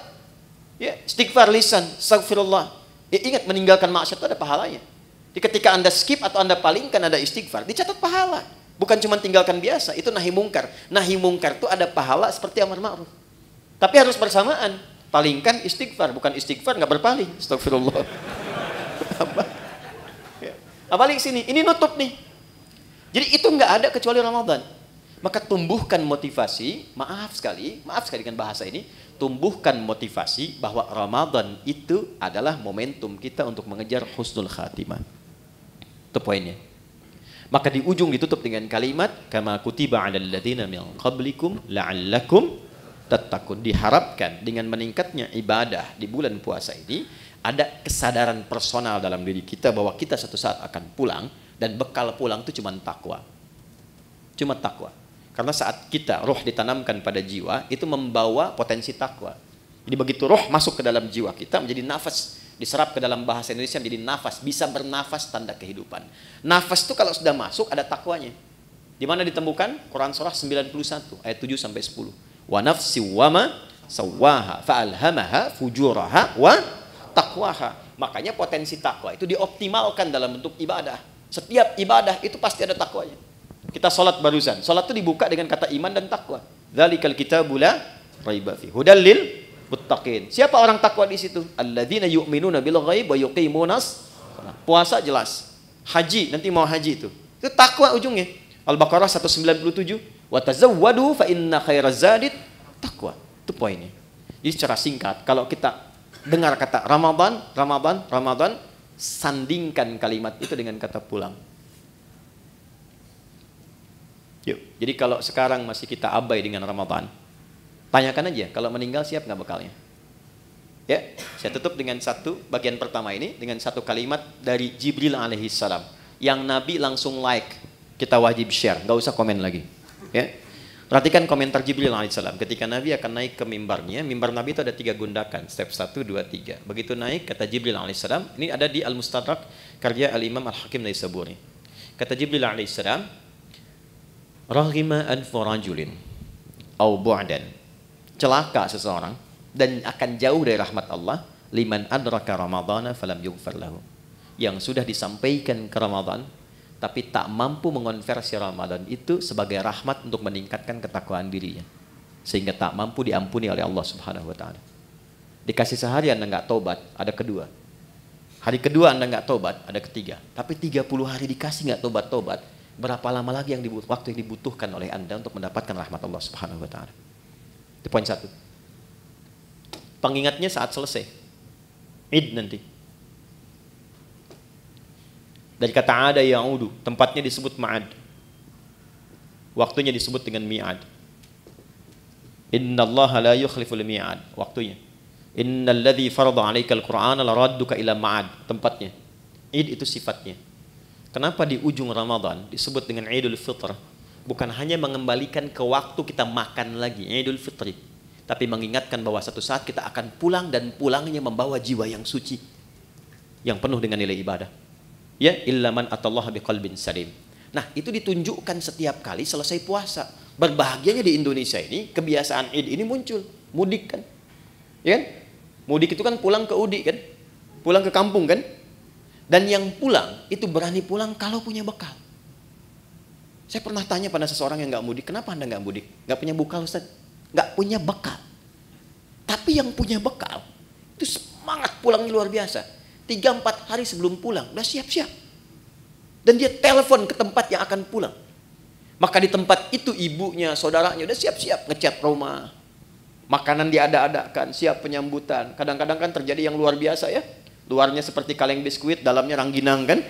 Ya, istighfar lisan, astagfirullah. Ya, ingat meninggalkan maksiat itu ada pahalanya. Jadi ketika Anda skip atau Anda palingkan ada istighfar, dicatat pahala. Bukan cuma tinggalkan biasa, itu nahi mungkar. Nahi mungkar itu ada pahala seperti amar ma'ruf. Tapi harus bersamaan. Palingkan istighfar, bukan istighfar nggak berpaling. Astagfirullah apa? Apalagi ya. ah, sini, ini nutup nih. Jadi itu nggak ada kecuali Ramadan. Maka tumbuhkan motivasi, maaf sekali, maaf sekali dengan bahasa ini, tumbuhkan motivasi bahwa Ramadan itu adalah momentum kita untuk mengejar husnul khatimah. Itu poinnya. Maka di ujung ditutup dengan kalimat kama kutiba 'alal ladzina min qablikum la'allakum tattaqun. Diharapkan dengan meningkatnya ibadah di bulan puasa ini ada kesadaran personal dalam diri kita bahwa kita satu saat akan pulang dan bekal pulang itu cuma takwa. Cuma takwa. Karena saat kita roh ditanamkan pada jiwa itu membawa potensi takwa. Jadi begitu roh masuk ke dalam jiwa kita menjadi nafas diserap ke dalam bahasa Indonesia menjadi nafas, bisa bernafas tanda kehidupan. Nafas itu kalau sudah masuk ada takwanya. Di mana ditemukan? Quran surah 91 ayat 7 sampai 10. Wa nafsi wama sawaha sawaha fa'alhamaha fujuraha wa takwaha. Makanya potensi takwa itu dioptimalkan dalam bentuk ibadah. Setiap ibadah itu pasti ada takwanya. Kita sholat barusan. Sholat itu dibuka dengan kata iman dan takwa. Dzalikal kita la raiba fi hudal lil muttaqin. Siapa orang takwa di situ? Alladzina yu'minuna bil ghaib wa yuqimunas Puasa jelas. Haji, nanti mau haji itu. Itu takwa ujungnya. Al-Baqarah 197, wa tazawwadu fa inna khairaz zadid takwa. Itu poinnya. Jadi secara singkat, kalau kita dengar kata Ramadan, Ramadan, Ramadan, sandingkan kalimat itu dengan kata pulang. Yuk. Jadi kalau sekarang masih kita abai dengan Ramadan, tanyakan aja kalau meninggal siap nggak bekalnya. Ya, saya tutup dengan satu bagian pertama ini dengan satu kalimat dari Jibril alaihissalam yang Nabi langsung like kita wajib share, nggak usah komen lagi. Ya, Perhatikan komentar Jibril alaihissalam ketika Nabi akan naik ke mimbarnya. Mimbar Nabi itu ada tiga gundakan, step 1, 2, 3. Begitu naik, kata Jibril alaihissalam, ini ada di Al-Mustadrak karya Al-Imam Al-Hakim Naisaburi. Kata Jibril alaihissalam, rahimah an rajulin, au bu'dan. Celaka seseorang dan akan jauh dari rahmat Allah, liman adraka ramadana falam yugfar lahu. Yang sudah disampaikan ke Ramadhan tapi tak mampu mengonversi Ramadan itu sebagai rahmat untuk meningkatkan ketakwaan dirinya sehingga tak mampu diampuni oleh Allah Subhanahu wa taala. Dikasih sehari Anda nggak tobat, ada kedua. Hari kedua Anda nggak tobat, ada ketiga. Tapi 30 hari dikasih nggak tobat-tobat, berapa lama lagi yang dibutuh, waktu yang dibutuhkan oleh Anda untuk mendapatkan rahmat Allah Subhanahu wa taala. Itu poin satu. Pengingatnya saat selesai. Id nanti. Dari kata ada yang ya'udu, tempatnya disebut ma'ad. Waktunya disebut dengan mi'ad. Inna la yukhliful mi'ad. Waktunya. Innal farada alaikal Qur'an la radduka ila ma'ad. Tempatnya. Id itu sifatnya. Kenapa di ujung Ramadan disebut dengan Idul Fitr? Bukan hanya mengembalikan ke waktu kita makan lagi, Idul Fitri. Tapi mengingatkan bahwa satu saat kita akan pulang dan pulangnya membawa jiwa yang suci. Yang penuh dengan nilai ibadah ya illaman atallaha biqalbin salim. Nah, itu ditunjukkan setiap kali selesai puasa. Berbahagianya di Indonesia ini kebiasaan Id ini muncul, mudik kan. Ya kan? Mudik itu kan pulang ke Udi kan? Pulang ke kampung kan? Dan yang pulang itu berani pulang kalau punya bekal. Saya pernah tanya pada seseorang yang nggak mudik, kenapa anda nggak mudik? Nggak punya bekal Ustaz? Nggak punya bekal. Tapi yang punya bekal itu semangat pulangnya luar biasa. Tiga empat hari sebelum pulang, udah siap-siap. Dan dia telepon ke tempat yang akan pulang. Maka di tempat itu ibunya, saudaranya udah siap-siap ngecat rumah. Makanan dia ada adakan siap penyambutan. Kadang-kadang kan terjadi yang luar biasa ya. Luarnya seperti kaleng biskuit, dalamnya rangginang kan.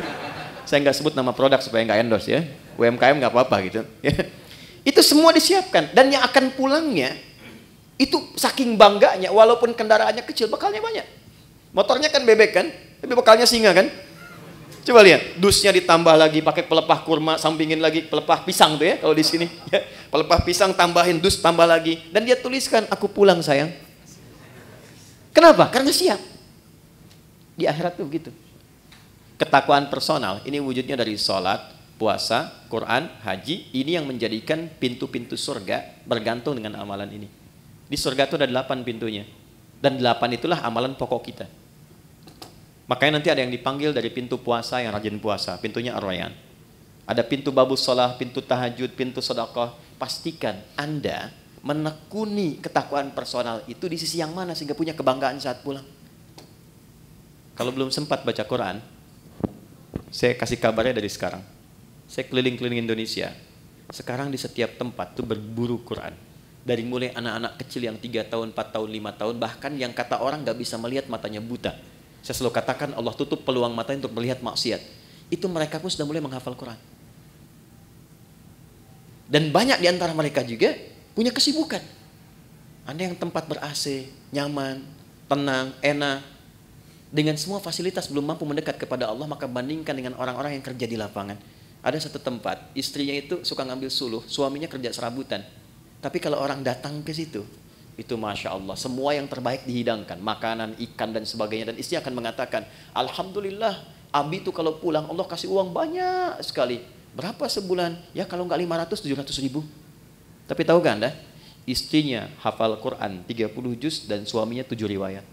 Saya nggak sebut nama produk supaya nggak endorse ya. UMKM nggak apa-apa gitu. itu semua disiapkan. Dan yang akan pulangnya, itu saking bangganya, walaupun kendaraannya kecil, bekalnya banyak. Motornya kan bebek kan? Tapi bekalnya singa kan? Coba lihat, dusnya ditambah lagi pakai pelepah kurma, sampingin lagi pelepah pisang tuh ya kalau di sini. Ya, pelepah pisang tambahin dus tambah lagi dan dia tuliskan aku pulang sayang. Kenapa? Karena siap. Di akhirat tuh gitu. Ketakwaan personal ini wujudnya dari sholat, puasa, Quran, haji, ini yang menjadikan pintu-pintu surga bergantung dengan amalan ini. Di surga tuh ada delapan pintunya. Dan delapan itulah amalan pokok kita. Makanya nanti ada yang dipanggil dari pintu puasa yang rajin puasa, pintunya arwayan. Ada pintu babu sholah, pintu tahajud, pintu sedekah. Pastikan Anda menekuni ketakuan personal itu di sisi yang mana sehingga punya kebanggaan saat pulang. Kalau belum sempat baca Quran, saya kasih kabarnya dari sekarang. Saya keliling-keliling Indonesia. Sekarang di setiap tempat tuh berburu Quran. Dari mulai anak-anak kecil yang 3 tahun, 4 tahun, 5 tahun, bahkan yang kata orang gak bisa melihat matanya buta saya selalu katakan Allah tutup peluang mata untuk melihat maksiat. Itu mereka pun sudah mulai menghafal Quran. Dan banyak di antara mereka juga punya kesibukan. Ada yang tempat ber-AC, nyaman, tenang, enak. Dengan semua fasilitas belum mampu mendekat kepada Allah, maka bandingkan dengan orang-orang yang kerja di lapangan. Ada satu tempat, istrinya itu suka ngambil suluh, suaminya kerja serabutan. Tapi kalau orang datang ke situ, itu masya Allah semua yang terbaik dihidangkan makanan ikan dan sebagainya dan istri akan mengatakan alhamdulillah Abi itu kalau pulang Allah kasih uang banyak sekali berapa sebulan ya kalau nggak 500 700 ribu tapi tahu kan anda istrinya hafal Quran 30 juz dan suaminya 7 riwayat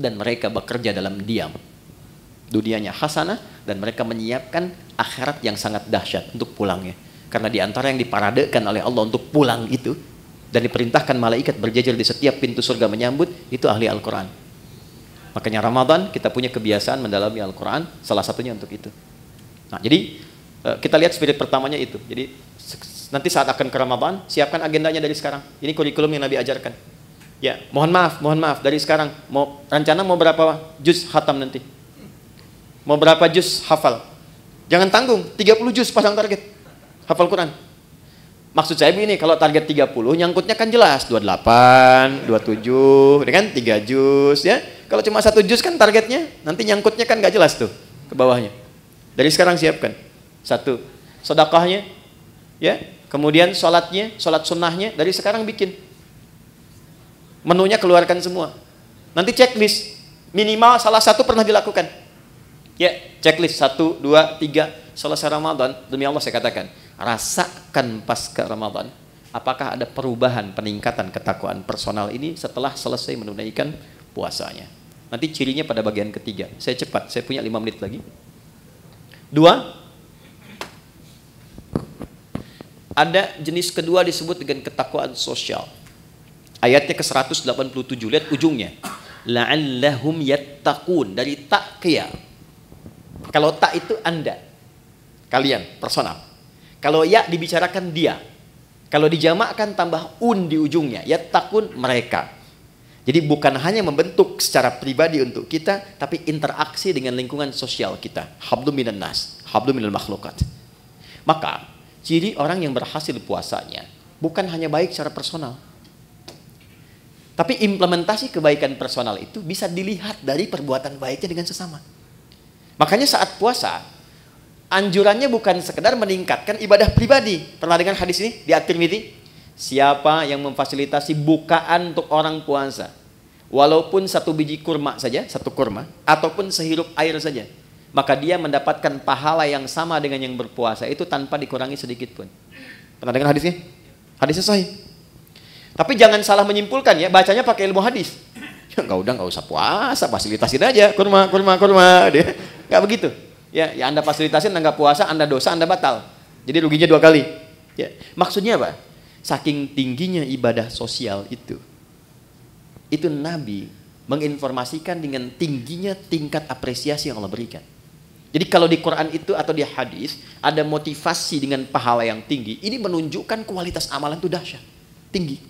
dan mereka bekerja dalam diam dunianya hasanah dan mereka menyiapkan akhirat yang sangat dahsyat untuk pulangnya karena diantara yang diparadekan oleh Allah untuk pulang itu dan diperintahkan malaikat berjejer di setiap pintu surga menyambut itu ahli Al-Quran makanya Ramadan kita punya kebiasaan mendalami Al-Quran salah satunya untuk itu nah jadi eh, kita lihat spirit pertamanya itu jadi nanti saat akan ke Ramadan siapkan agendanya dari sekarang ini kurikulum yang Nabi ajarkan ya mohon maaf mohon maaf dari sekarang mau rencana mau berapa juz hatam nanti mau berapa juz hafal jangan tanggung 30 juz pasang target hafal Quran maksud saya begini, kalau target 30 nyangkutnya kan jelas 28, 27, kan 3 jus ya. Kalau cuma satu jus kan targetnya, nanti nyangkutnya kan nggak jelas tuh ke bawahnya. Dari sekarang siapkan. Satu, sedekahnya ya. Kemudian sholatnya, sholat sunnahnya dari sekarang bikin. Menunya keluarkan semua. Nanti checklist. Minimal salah satu pernah dilakukan. Ya, checklist. Satu, dua, tiga. Selesai Ramadan, demi Allah saya katakan rasakan pasca Ramadan apakah ada perubahan peningkatan ketakwaan personal ini setelah selesai menunaikan puasanya nanti cirinya pada bagian ketiga saya cepat saya punya lima menit lagi dua ada jenis kedua disebut dengan ketakwaan sosial ayatnya ke 187 lihat ujungnya la'allahum yattaqun dari takya kalau tak itu anda kalian personal kalau ya dibicarakan dia. Kalau dijamakkan tambah un di ujungnya. Ya takun mereka. Jadi bukan hanya membentuk secara pribadi untuk kita, tapi interaksi dengan lingkungan sosial kita. Hablu minan nas, hablu minal makhlukat. Maka, ciri orang yang berhasil puasanya bukan hanya baik secara personal. Tapi implementasi kebaikan personal itu bisa dilihat dari perbuatan baiknya dengan sesama. Makanya saat puasa, anjurannya bukan sekedar meningkatkan ibadah pribadi. Pernah dengan hadis ini di At-Tirmidzi? Siapa yang memfasilitasi bukaan untuk orang puasa? Walaupun satu biji kurma saja, satu kurma, ataupun sehirup air saja, maka dia mendapatkan pahala yang sama dengan yang berpuasa itu tanpa dikurangi sedikit pun. Pernah dengar hadisnya? Hadisnya sahih. Tapi jangan salah menyimpulkan ya, bacanya pakai ilmu hadis. Ya enggak udah enggak usah puasa, fasilitasin aja kurma, kurma, kurma. Dia enggak begitu ya, ya Anda fasilitasi, Anda nggak puasa, Anda dosa, Anda batal. Jadi ruginya dua kali. Ya. Maksudnya apa? Saking tingginya ibadah sosial itu, itu Nabi menginformasikan dengan tingginya tingkat apresiasi yang Allah berikan. Jadi kalau di Quran itu atau di hadis ada motivasi dengan pahala yang tinggi, ini menunjukkan kualitas amalan itu dahsyat, tinggi.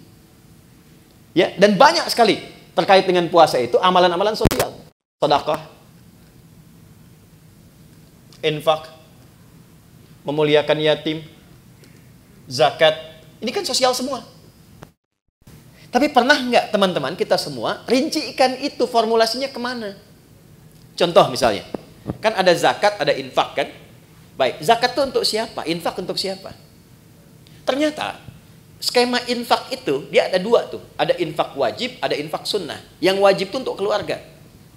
Ya, dan banyak sekali terkait dengan puasa itu amalan-amalan sosial. Sedekah, infak, memuliakan yatim, zakat. Ini kan sosial semua. Tapi pernah nggak teman-teman kita semua rincikan itu formulasinya kemana? Contoh misalnya, kan ada zakat, ada infak kan? Baik, zakat itu untuk siapa? Infak untuk siapa? Ternyata skema infak itu dia ada dua tuh. Ada infak wajib, ada infak sunnah. Yang wajib itu untuk keluarga.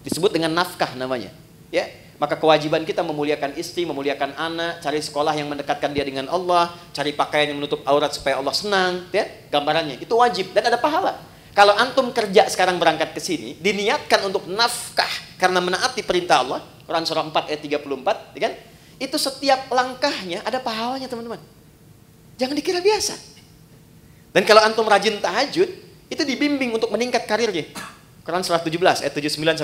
Disebut dengan nafkah namanya. Ya, maka kewajiban kita memuliakan istri, memuliakan anak, cari sekolah yang mendekatkan dia dengan Allah, cari pakaian yang menutup aurat supaya Allah senang, ya? Gambarannya itu wajib dan ada pahala. Kalau antum kerja sekarang berangkat ke sini, diniatkan untuk nafkah karena menaati perintah Allah, Quran surah 4 ayat 34, ya kan? Itu setiap langkahnya ada pahalanya, teman-teman. Jangan dikira biasa. Dan kalau antum rajin tahajud, itu dibimbing untuk meningkat karirnya. Quran surah 17 ayat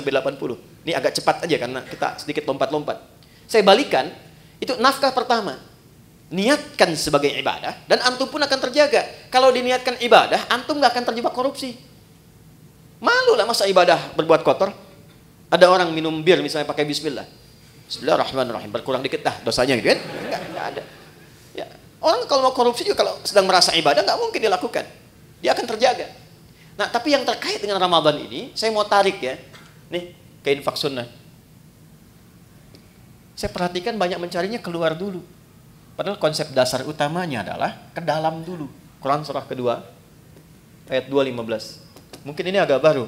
79 sampai 80. Ini agak cepat aja karena kita sedikit lompat-lompat. Saya balikan, itu nafkah pertama. Niatkan sebagai ibadah dan antum pun akan terjaga. Kalau diniatkan ibadah, antum nggak akan terjebak korupsi. Malu lah masa ibadah berbuat kotor. Ada orang minum bir misalnya pakai bismillah. Bismillahirrahmanirrahim. Berkurang dikit dah dosanya gitu kan? Enggak, enggak ada. Ya. Orang kalau mau korupsi juga kalau sedang merasa ibadah nggak mungkin dilakukan. Dia akan terjaga. Nah, tapi yang terkait dengan Ramadan ini, saya mau tarik ya. Nih, ke infak sunnah. Saya perhatikan banyak mencarinya keluar dulu. Padahal konsep dasar utamanya adalah ke dalam dulu. Quran surah kedua, ayat 2.15. Mungkin ini agak baru.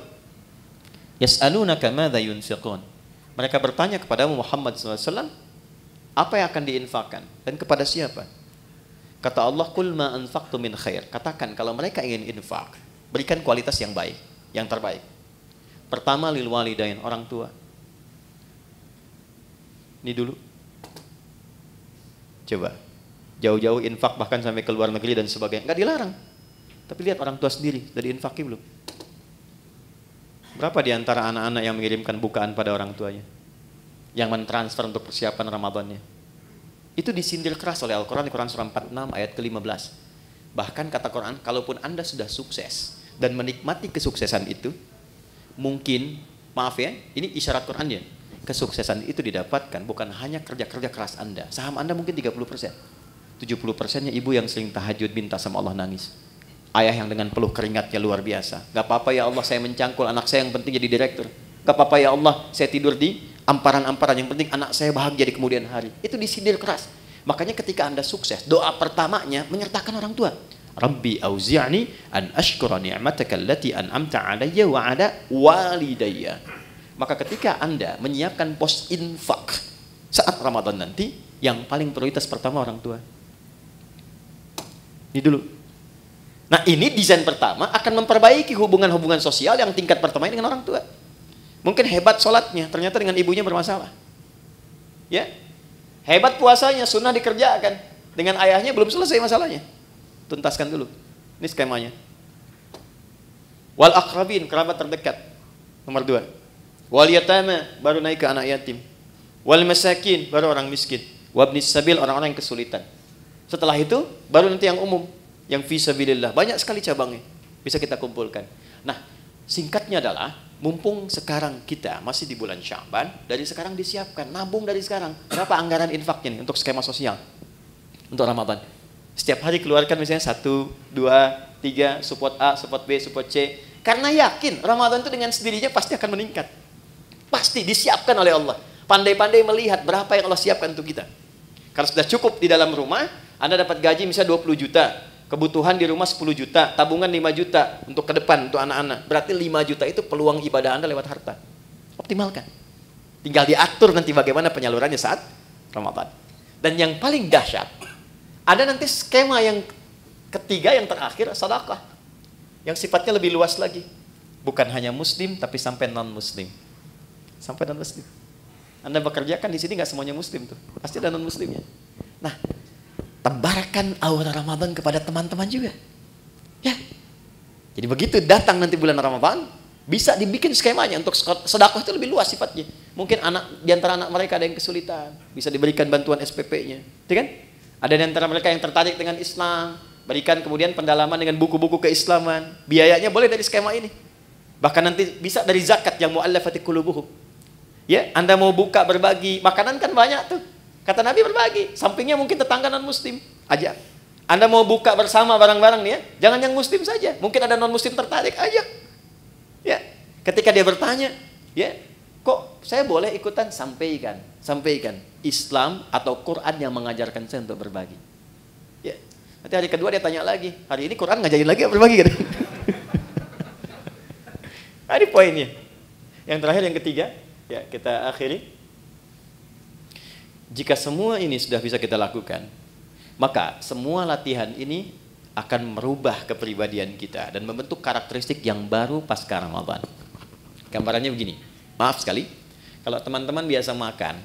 Yas'alunaka mada yunsiqun. Mereka bertanya kepada Muhammad SAW, apa yang akan diinfakkan dan kepada siapa? Kata Allah, kulma ma anfaqtu min khair." Katakan kalau mereka ingin infak, Berikan kualitas yang baik, yang terbaik. Pertama lil walidain, orang tua. Ini dulu. Coba. Jauh-jauh infak bahkan sampai ke luar negeri dan sebagainya. Nggak dilarang. Tapi lihat orang tua sendiri, dari infaknya belum. Berapa di antara anak-anak yang mengirimkan bukaan pada orang tuanya? Yang mentransfer untuk persiapan Ramadannya? Itu disindir keras oleh Al-Quran, Al-Quran surah 46 ayat ke-15. Bahkan kata Quran, kalaupun Anda sudah sukses dan menikmati kesuksesan itu, mungkin, maaf ya, ini isyarat Quran ya, kesuksesan itu didapatkan bukan hanya kerja-kerja keras Anda. Saham Anda mungkin 30 persen. 70 persennya ibu yang sering tahajud minta sama Allah nangis. Ayah yang dengan peluh keringatnya luar biasa. Gak apa-apa ya Allah saya mencangkul anak saya yang penting jadi direktur. Gak apa-apa ya Allah saya tidur di amparan-amparan yang penting anak saya bahagia di kemudian hari. Itu disindir keras Makanya ketika Anda sukses, doa pertamanya menyertakan orang tua. Rabbi auzi'ni an ashkura ni'mataka allati an'amta alayya wa ala walidayya. Maka ketika Anda menyiapkan pos infak saat Ramadan nanti, yang paling prioritas pertama orang tua. Ini dulu. Nah ini desain pertama akan memperbaiki hubungan-hubungan sosial yang tingkat pertama dengan orang tua. Mungkin hebat sholatnya, ternyata dengan ibunya bermasalah. Ya, Hebat puasanya, sunnah dikerjakan. Dengan ayahnya belum selesai masalahnya. Tuntaskan dulu. Ini skemanya. Wal akrabin, kerabat terdekat. Nomor dua. Wal yatama, baru naik ke anak yatim. Wal masakin, baru orang miskin. Wabnis sabil, orang-orang yang kesulitan. Setelah itu, baru nanti yang umum. Yang visabilillah. Banyak sekali cabangnya. Bisa kita kumpulkan. Nah, singkatnya adalah, mumpung sekarang kita masih di bulan Syaban, dari sekarang disiapkan, nabung dari sekarang. Berapa anggaran infaknya nih untuk skema sosial? Untuk Ramadan. Setiap hari keluarkan misalnya satu, dua, tiga, support A, support B, support C. Karena yakin Ramadan itu dengan sendirinya pasti akan meningkat. Pasti disiapkan oleh Allah. Pandai-pandai melihat berapa yang Allah siapkan untuk kita. Karena sudah cukup di dalam rumah, Anda dapat gaji misalnya 20 juta kebutuhan di rumah 10 juta, tabungan 5 juta untuk ke depan, untuk anak-anak. Berarti 5 juta itu peluang ibadah Anda lewat harta. Optimalkan. Tinggal diatur nanti bagaimana penyalurannya saat Ramadan. Dan yang paling dahsyat, ada nanti skema yang ketiga, yang terakhir, sedekah. Yang sifatnya lebih luas lagi. Bukan hanya muslim, tapi sampai non-muslim. Sampai non-muslim. Anda bekerja kan di sini nggak semuanya muslim tuh. Pasti ada non-muslimnya. Nah, Tebarkan aura Ramadan kepada teman-teman juga. Ya. Jadi begitu datang nanti bulan Ramadan, bisa dibikin skemanya untuk sedekah itu lebih luas sifatnya. Mungkin anak di antara anak mereka ada yang kesulitan, bisa diberikan bantuan SPP-nya. Gitu kan? Ada di antara mereka yang tertarik dengan Islam, berikan kemudian pendalaman dengan buku-buku keislaman. Biayanya boleh dari skema ini. Bahkan nanti bisa dari zakat yang mu'allafati qulubuhum. Ya, Anda mau buka berbagi, makanan kan banyak tuh. Kata Nabi berbagi. Sampingnya mungkin tetangga non muslim. aja. Anda mau buka bersama barang-barang nih ya. Jangan yang muslim saja. Mungkin ada non muslim tertarik. aja. Ya. Ketika dia bertanya. Ya. Kok saya boleh ikutan? Sampaikan. Sampaikan. Islam atau Quran yang mengajarkan saya untuk berbagi. Ya. Nanti hari kedua dia tanya lagi. Hari ini Quran ngajarin lagi berbagi kan? Gitu. Nah, ada poinnya. Yang terakhir, yang ketiga, ya kita akhiri. Jika semua ini sudah bisa kita lakukan, maka semua latihan ini akan merubah kepribadian kita dan membentuk karakteristik yang baru pasca Ramadan. Gambarannya begini. Maaf sekali. Kalau teman-teman biasa makan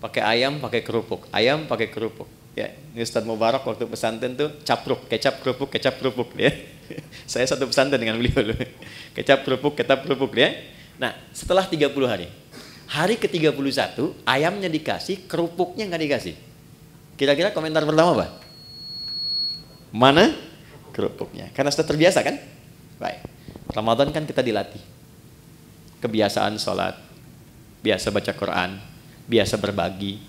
pakai ayam, pakai kerupuk, ayam pakai kerupuk. Ya, Ustaz Mubarak waktu pesantren tuh capruk, kecap kerupuk, kecap kerupuk ya. Saya satu pesantren dengan beliau loh. Kecap kerupuk, kecap kerupuk ya. Nah, setelah 30 hari, Hari ke-31 ayamnya dikasih, kerupuknya nggak dikasih. Kira-kira komentar pertama apa? Mana kerupuknya? Karena sudah terbiasa kan? Baik. Ramadan kan kita dilatih. Kebiasaan sholat, biasa baca Quran, biasa berbagi,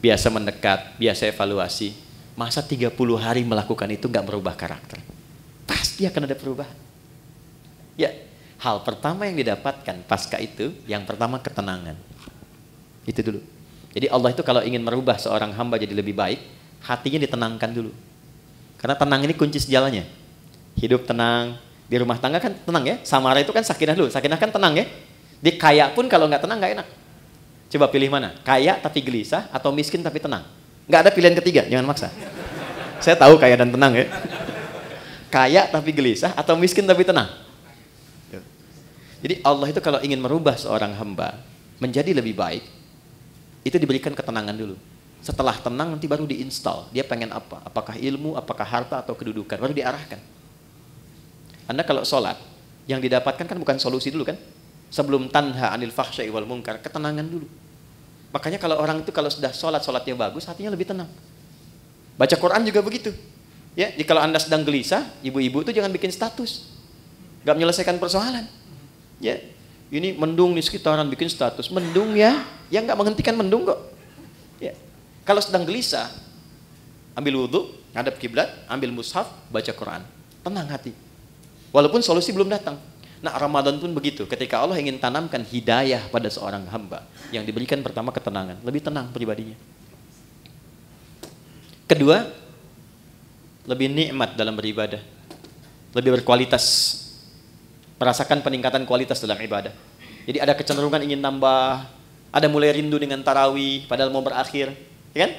biasa mendekat, biasa evaluasi. Masa 30 hari melakukan itu nggak merubah karakter? Pasti akan ada perubahan. Ya, Hal pertama yang didapatkan pasca itu, yang pertama ketenangan. Itu dulu. Jadi Allah itu kalau ingin merubah seorang hamba jadi lebih baik, hatinya ditenangkan dulu. Karena tenang ini kunci sejalannya. Hidup tenang, di rumah tangga kan tenang ya. Samara itu kan sakinah dulu, sakinah kan tenang ya. Di kaya pun kalau nggak tenang nggak enak. Coba pilih mana? Kaya tapi gelisah atau miskin tapi tenang? Nggak ada pilihan ketiga, jangan maksa. Saya tahu kaya dan tenang ya. Kaya tapi gelisah atau miskin tapi tenang? Jadi Allah itu kalau ingin merubah seorang hamba menjadi lebih baik, itu diberikan ketenangan dulu. Setelah tenang nanti baru diinstal. Dia pengen apa? Apakah ilmu, apakah harta atau kedudukan? Baru diarahkan. Anda kalau sholat, yang didapatkan kan bukan solusi dulu kan? Sebelum tanha anil fahsyai wal mungkar, ketenangan dulu. Makanya kalau orang itu kalau sudah sholat, sholatnya bagus, hatinya lebih tenang. Baca Quran juga begitu. Ya, kalau anda sedang gelisah, ibu-ibu itu jangan bikin status. Gak menyelesaikan persoalan. Ya, ini mendung di sekitaran bikin status mendung ya, ya nggak menghentikan mendung kok. Ya. Kalau sedang gelisah, ambil wudhu, ngadap kiblat, ambil mushaf, baca Quran, tenang hati. Walaupun solusi belum datang. Nah Ramadan pun begitu, ketika Allah ingin tanamkan hidayah pada seorang hamba, yang diberikan pertama ketenangan, lebih tenang pribadinya. Kedua, lebih nikmat dalam beribadah, lebih berkualitas merasakan peningkatan kualitas dalam ibadah. Jadi ada kecenderungan ingin nambah, ada mulai rindu dengan tarawih padahal mau berakhir, ya kan?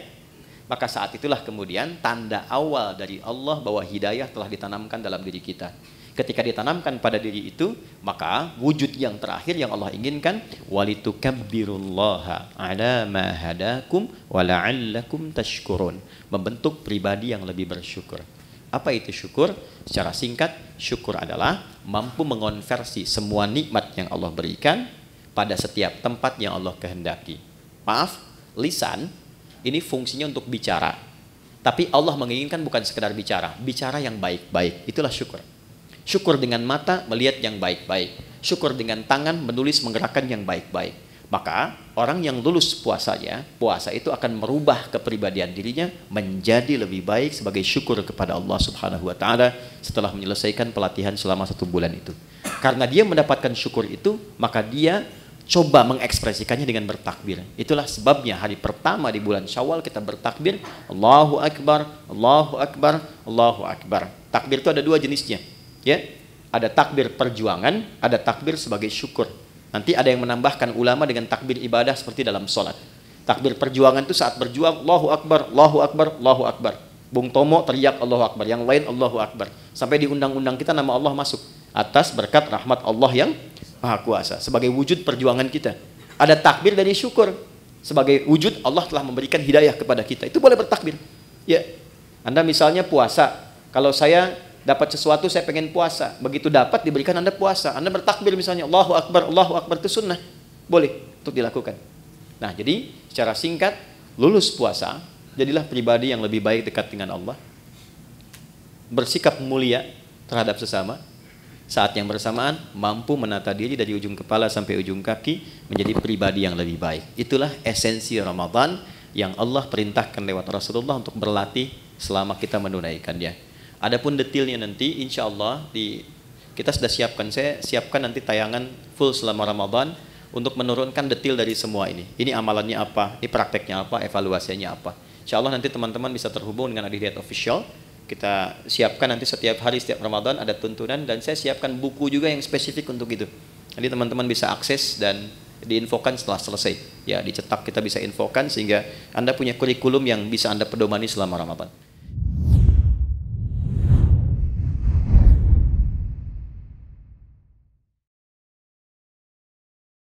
Maka saat itulah kemudian tanda awal dari Allah bahwa hidayah telah ditanamkan dalam diri kita. Ketika ditanamkan pada diri itu, maka wujud yang terakhir yang Allah inginkan walitukabbirullaha ala ma hadakum wa la'allakum tashkurun. Membentuk pribadi yang lebih bersyukur. Apa itu syukur? Secara singkat, syukur adalah mampu mengonversi semua nikmat yang Allah berikan pada setiap tempat yang Allah kehendaki. Maaf, lisan ini fungsinya untuk bicara. Tapi Allah menginginkan bukan sekedar bicara, bicara yang baik-baik. Itulah syukur. Syukur dengan mata melihat yang baik-baik. Syukur dengan tangan menulis menggerakkan yang baik-baik maka orang yang lulus puasanya, puasa itu akan merubah kepribadian dirinya menjadi lebih baik sebagai syukur kepada Allah Subhanahu wa taala setelah menyelesaikan pelatihan selama satu bulan itu. Karena dia mendapatkan syukur itu, maka dia coba mengekspresikannya dengan bertakbir. Itulah sebabnya hari pertama di bulan Syawal kita bertakbir, Allahu akbar, Allahu akbar, Allahu akbar. Takbir itu ada dua jenisnya, ya. Ada takbir perjuangan, ada takbir sebagai syukur. Nanti ada yang menambahkan ulama dengan takbir ibadah seperti dalam sholat. Takbir perjuangan itu saat berjuang, Allahu Akbar, Allahu Akbar, Allahu Akbar. Bung Tomo teriak Allahu Akbar, yang lain Allahu Akbar. Sampai di undang-undang kita nama Allah masuk. Atas berkat rahmat Allah yang maha kuasa. Sebagai wujud perjuangan kita. Ada takbir dari syukur. Sebagai wujud Allah telah memberikan hidayah kepada kita. Itu boleh bertakbir. Ya. Anda misalnya puasa. Kalau saya Dapat sesuatu saya pengen puasa. Begitu dapat diberikan Anda puasa. Anda bertakbir misalnya Allahu Akbar, Allahu Akbar itu sunnah. Boleh untuk dilakukan. Nah jadi secara singkat lulus puasa jadilah pribadi yang lebih baik dekat dengan Allah. Bersikap mulia terhadap sesama. Saat yang bersamaan mampu menata diri dari ujung kepala sampai ujung kaki menjadi pribadi yang lebih baik. Itulah esensi Ramadan yang Allah perintahkan lewat Rasulullah untuk berlatih selama kita menunaikannya. Adapun detailnya nanti insya Allah di kita sudah siapkan saya siapkan nanti tayangan full selama Ramadan untuk menurunkan detail dari semua ini. Ini amalannya apa, ini prakteknya apa, evaluasinya apa. Insya Allah nanti teman-teman bisa terhubung dengan Adidat Official. Kita siapkan nanti setiap hari, setiap Ramadan ada tuntunan dan saya siapkan buku juga yang spesifik untuk itu. Jadi teman-teman bisa akses dan diinfokan setelah selesai. Ya, dicetak kita bisa infokan sehingga Anda punya kurikulum yang bisa Anda pedomani selama Ramadan.